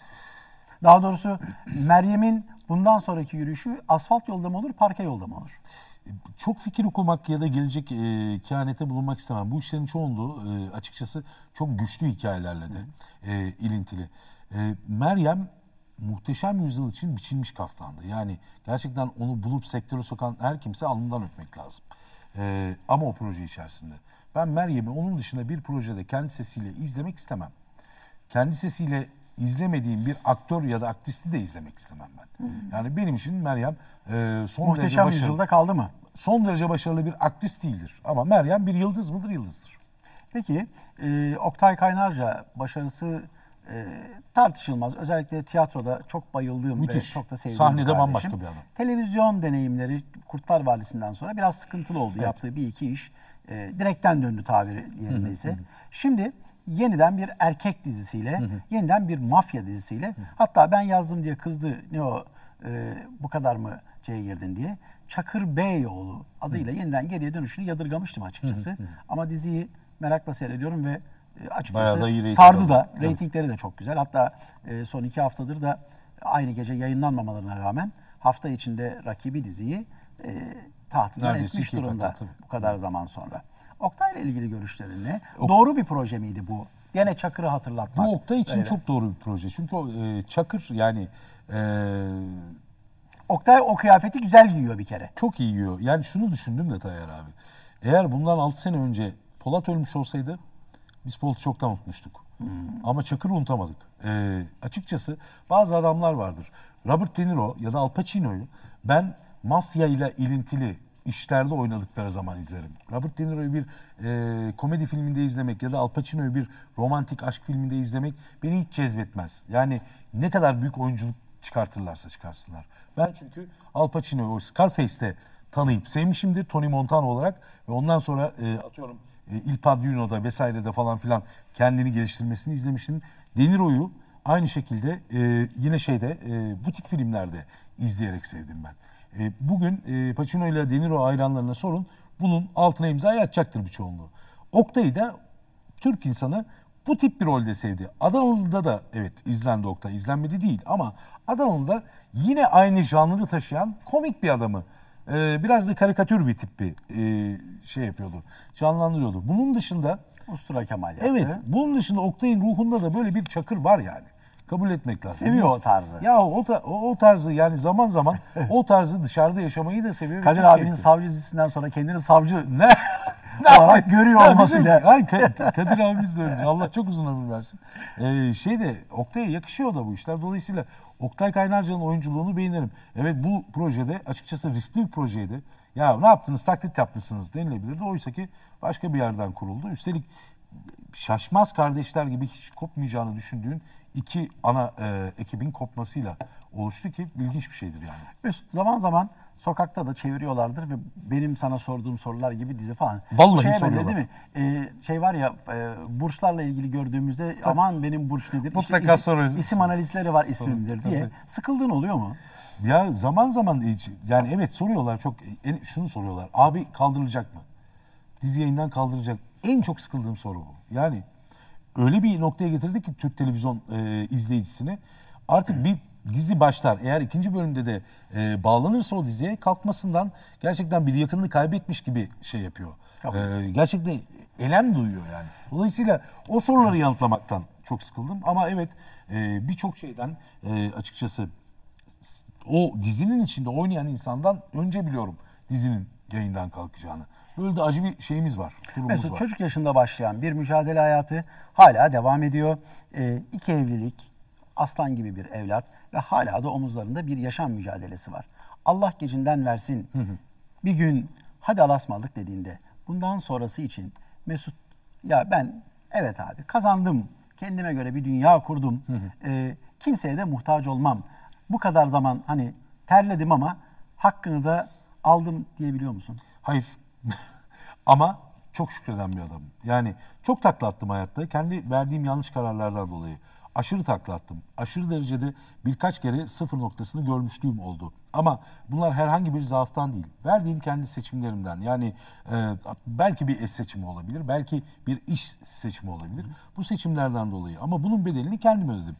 Daha doğrusu Meryem'in bundan sonraki yürüyüşü asfalt yolda mı olur, parke yolda mı olur? E, çok fikir okumak ya da gelecek e, kehanete bulunmak istemem. Bu işlerin çoğunluğu e, açıkçası çok güçlü hikayelerle de e, ilintili. E, Meryem muhteşem yüzyıl için biçilmiş kaftandı. Yani gerçekten onu bulup sektöre sokan her kimse alnından öpmek lazım. E, ama o proje içerisinde. Ben Meryem'i onun dışında bir projede kendi sesiyle izlemek istemem. Kendi sesiyle izlemediğim bir aktör ya da aktristi de izlemek istemem ben. Hmm. Yani benim için Meryem e, son Muhteşem derece başarılı. yüzyılda kaldı mı? Son derece başarılı bir aktris değildir. Ama Meryem bir yıldız mıdır? Yıldızdır. Peki e, Oktay Kaynarca başarısı ee, tartışılmaz. Özellikle tiyatroda çok bayıldığım Müthiş. ve çok da sevdiğim Sahnede kardeşim. bambaşka bir adam. Televizyon deneyimleri Kurtlar Vadisi'nden sonra biraz sıkıntılı oldu. Evet. Yaptığı bir iki iş e, direkten döndü tabiri yerindeyse. Hı hı hı. Şimdi yeniden bir erkek dizisiyle, hı hı. yeniden bir mafya dizisiyle. Hı. Hatta ben yazdım diye kızdı. Ne o e, bu kadar mı C'ye girdin diye. Çakır Beyoğlu adıyla hı. yeniden geriye dönüşünü yadırgamıştım açıkçası. Hı hı hı. Ama diziyi merakla seyrediyorum ve e, açıkçası da sardı da. Oldu. Reytingleri de çok güzel. Hatta e, son iki haftadır da aynı gece yayınlanmamalarına rağmen hafta içinde rakibi diziyi e, tahtından etmiş durumda hafta, bu kadar zaman sonra. Oktay ile ilgili görüşlerin ne? Ok doğru bir proje miydi bu? Yine Çakır'ı hatırlatmak. Bu Oktay için Öyle. çok doğru bir proje. Çünkü e, Çakır yani... E, Oktay o kıyafeti güzel giyiyor bir kere. Çok iyi giyiyor. Yani şunu düşündüm de Tayyar abi. Eğer bundan 6 sene önce Polat ölmüş olsaydı biz Polat'ı çoktan unutmuştuk. Hmm. Ama Çakır'ı unutamadık. Ee, açıkçası bazı adamlar vardır. Robert De Niro ya da Al Pacino'yu ben mafya ile ilintili işlerde oynadıkları zaman izlerim. Robert De Niro'yu bir e, komedi filminde izlemek ya da Al Pacino'yu bir romantik aşk filminde izlemek beni hiç cezbetmez. Yani ne kadar büyük oyunculuk çıkartırlarsa çıkarsınlar. Ben çünkü Al Pacino'yu Scarface'te tanıyıp sevmişimdir Tony Montana olarak ve ondan sonra e, atıyorum e, Il Padrino'da vesairede falan filan kendini geliştirmesini izlemiştim. Deniro'yu aynı şekilde e, yine şeyde e, bu tip filmlerde izleyerek sevdim ben. E, bugün e, Pacino ile Deniro hayranlarına sorun bunun altına imza atacaktır bir çoğunluğu. Oktay'ı da Türk insanı bu tip bir rolde sevdi. Adanalı'da da evet izlendi Oktay. izlenmedi değil ama Adanalı'da yine aynı janrı taşıyan komik bir adamı e, biraz da karikatür bir tip bir e, şey yapıyordu. Canlandırıyordu. Bunun dışında Ustura Kemal yaptı. evet bunun dışında Oktay'ın ruhunda da böyle bir çakır var yani. Kabul etmek lazım. Seviyor o tarzı. Ya o, o, o tarzı yani zaman zaman *laughs* o tarzı dışarıda yaşamayı da seviyor. ve Kadir abinin savcı dizisinden sonra kendini savcı *laughs* ne? olarak görüyor ya olması bizim, hayır, Kadir abimiz de öyle. Allah çok uzun ömür versin. Ee, şey de Oktay'a yakışıyor da bu işler. Dolayısıyla Oktay Kaynarca'nın oyunculuğunu beğenirim. Evet bu projede açıkçası riskli bir projeydi. Ya ne yaptınız taklit yapmışsınız denilebilirdi. Oysa ki başka bir yerden kuruldu. Üstelik şaşmaz kardeşler gibi hiç kopmayacağını düşündüğün iki ana e, ekibin kopmasıyla oluştu ki ilginç bir şeydir yani. Mesut zaman zaman Sokakta da çeviriyorlardır ve benim sana sorduğum sorular gibi dizi falan. Vallahi Şeye soruyorlar. Değil mi? Ee, şey var ya e, burçlarla ilgili gördüğümüzde Tabii. aman benim burç nedir? Mutlaka işte, soruyoruz. İsim analizleri var ismimdir diye. Tabii. Sıkıldığın oluyor mu? Ya zaman zaman yani evet soruyorlar çok şunu soruyorlar. Abi kaldırılacak mı? Dizi yayından kaldırılacak. En çok sıkıldığım soru bu. Yani öyle bir noktaya getirdi ki Türk televizyon e, izleyicisini artık bir dizi başlar. Eğer ikinci bölümde de e, bağlanırsa o diziye kalkmasından gerçekten bir yakınlığı kaybetmiş gibi şey yapıyor. E, gerçekten elem duyuyor yani. Dolayısıyla o soruları yanıtlamaktan çok sıkıldım. Ama evet e, birçok şeyden e, açıkçası o dizinin içinde oynayan insandan önce biliyorum dizinin yayından kalkacağını. Böyle de acı bir şeyimiz var. Mesela var. çocuk yaşında başlayan bir mücadele hayatı hala devam ediyor. E, iki evlilik, aslan gibi bir evlat ve hala da omuzlarında bir yaşam mücadelesi var. Allah gecinden versin. Hı hı. Bir gün hadi alasmalık dediğinde bundan sonrası için Mesut ya ben evet abi kazandım. Kendime göre bir dünya kurdum. Hı hı. E, kimseye de muhtaç olmam. Bu kadar zaman hani terledim ama hakkını da aldım diyebiliyor musun? Hayır. *laughs* ama çok şükreden bir adamım. Yani çok takla attım hayatta. Kendi verdiğim yanlış kararlardan dolayı aşırı takla attım. Aşırı derecede birkaç kere sıfır noktasını görmüşlüğüm oldu. Ama bunlar herhangi bir zaaftan değil. Verdiğim kendi seçimlerimden. Yani e, belki bir es seçimi olabilir, belki bir iş seçimi olabilir. Bu seçimlerden dolayı. Ama bunun bedelini kendim ödedim.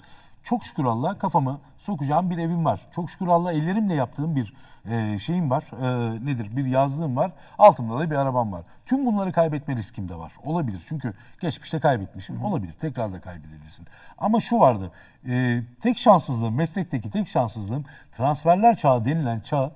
Çok şükür Allah kafamı sokacağım bir evim var. Çok şükür Allah ellerimle yaptığım bir e, şeyim var. E, nedir? Bir yazdığım var. Altımda da bir arabam var. Tüm bunları kaybetme riskim de var. Olabilir. Çünkü geçmişte kaybetmişim. Hı. Olabilir. Tekrar da kaybedebilirsin. Ama şu vardı. E, tek şanssızlığım, meslekteki tek şanssızlığım transferler çağı denilen çağ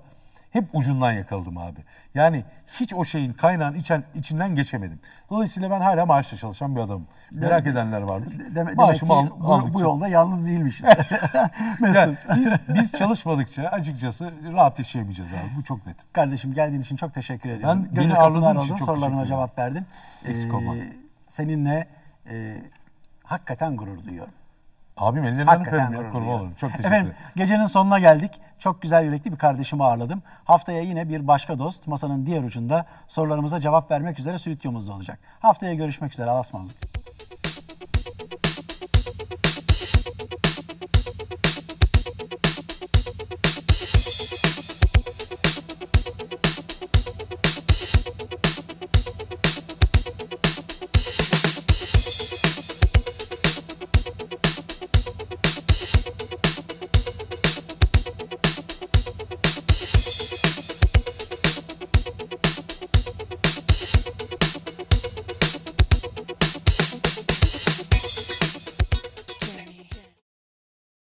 hep ucundan yakaladım abi. Yani hiç o şeyin kaynağın içen, içinden geçemedim. Dolayısıyla ben hala maaşla çalışan bir adamım. Merak edenler vardır. De, de, Maaşımı demek ki al, bu, bu yolda yalnız değilmişiz. *laughs* yani biz, biz çalışmadıkça açıkçası rahat yaşayamayacağız abi. Bu çok net. Kardeşim geldiğin için çok teşekkür ediyorum. Ben beni ağırladığın için çok sorularına cevap verdin. Eksik olma. Ee, seninle e, hakikaten gurur duyuyorum. Abim ellerinden öperim ya kurban olurum. Çok teşekkür ederim. Efendim gecenin sonuna geldik. Çok güzel yürekli bir kardeşimi ağırladım. Haftaya yine bir başka dost masanın diğer ucunda sorularımıza cevap vermek üzere stüdyomuzda olacak. Haftaya görüşmek üzere. Allah'a ısmarladık.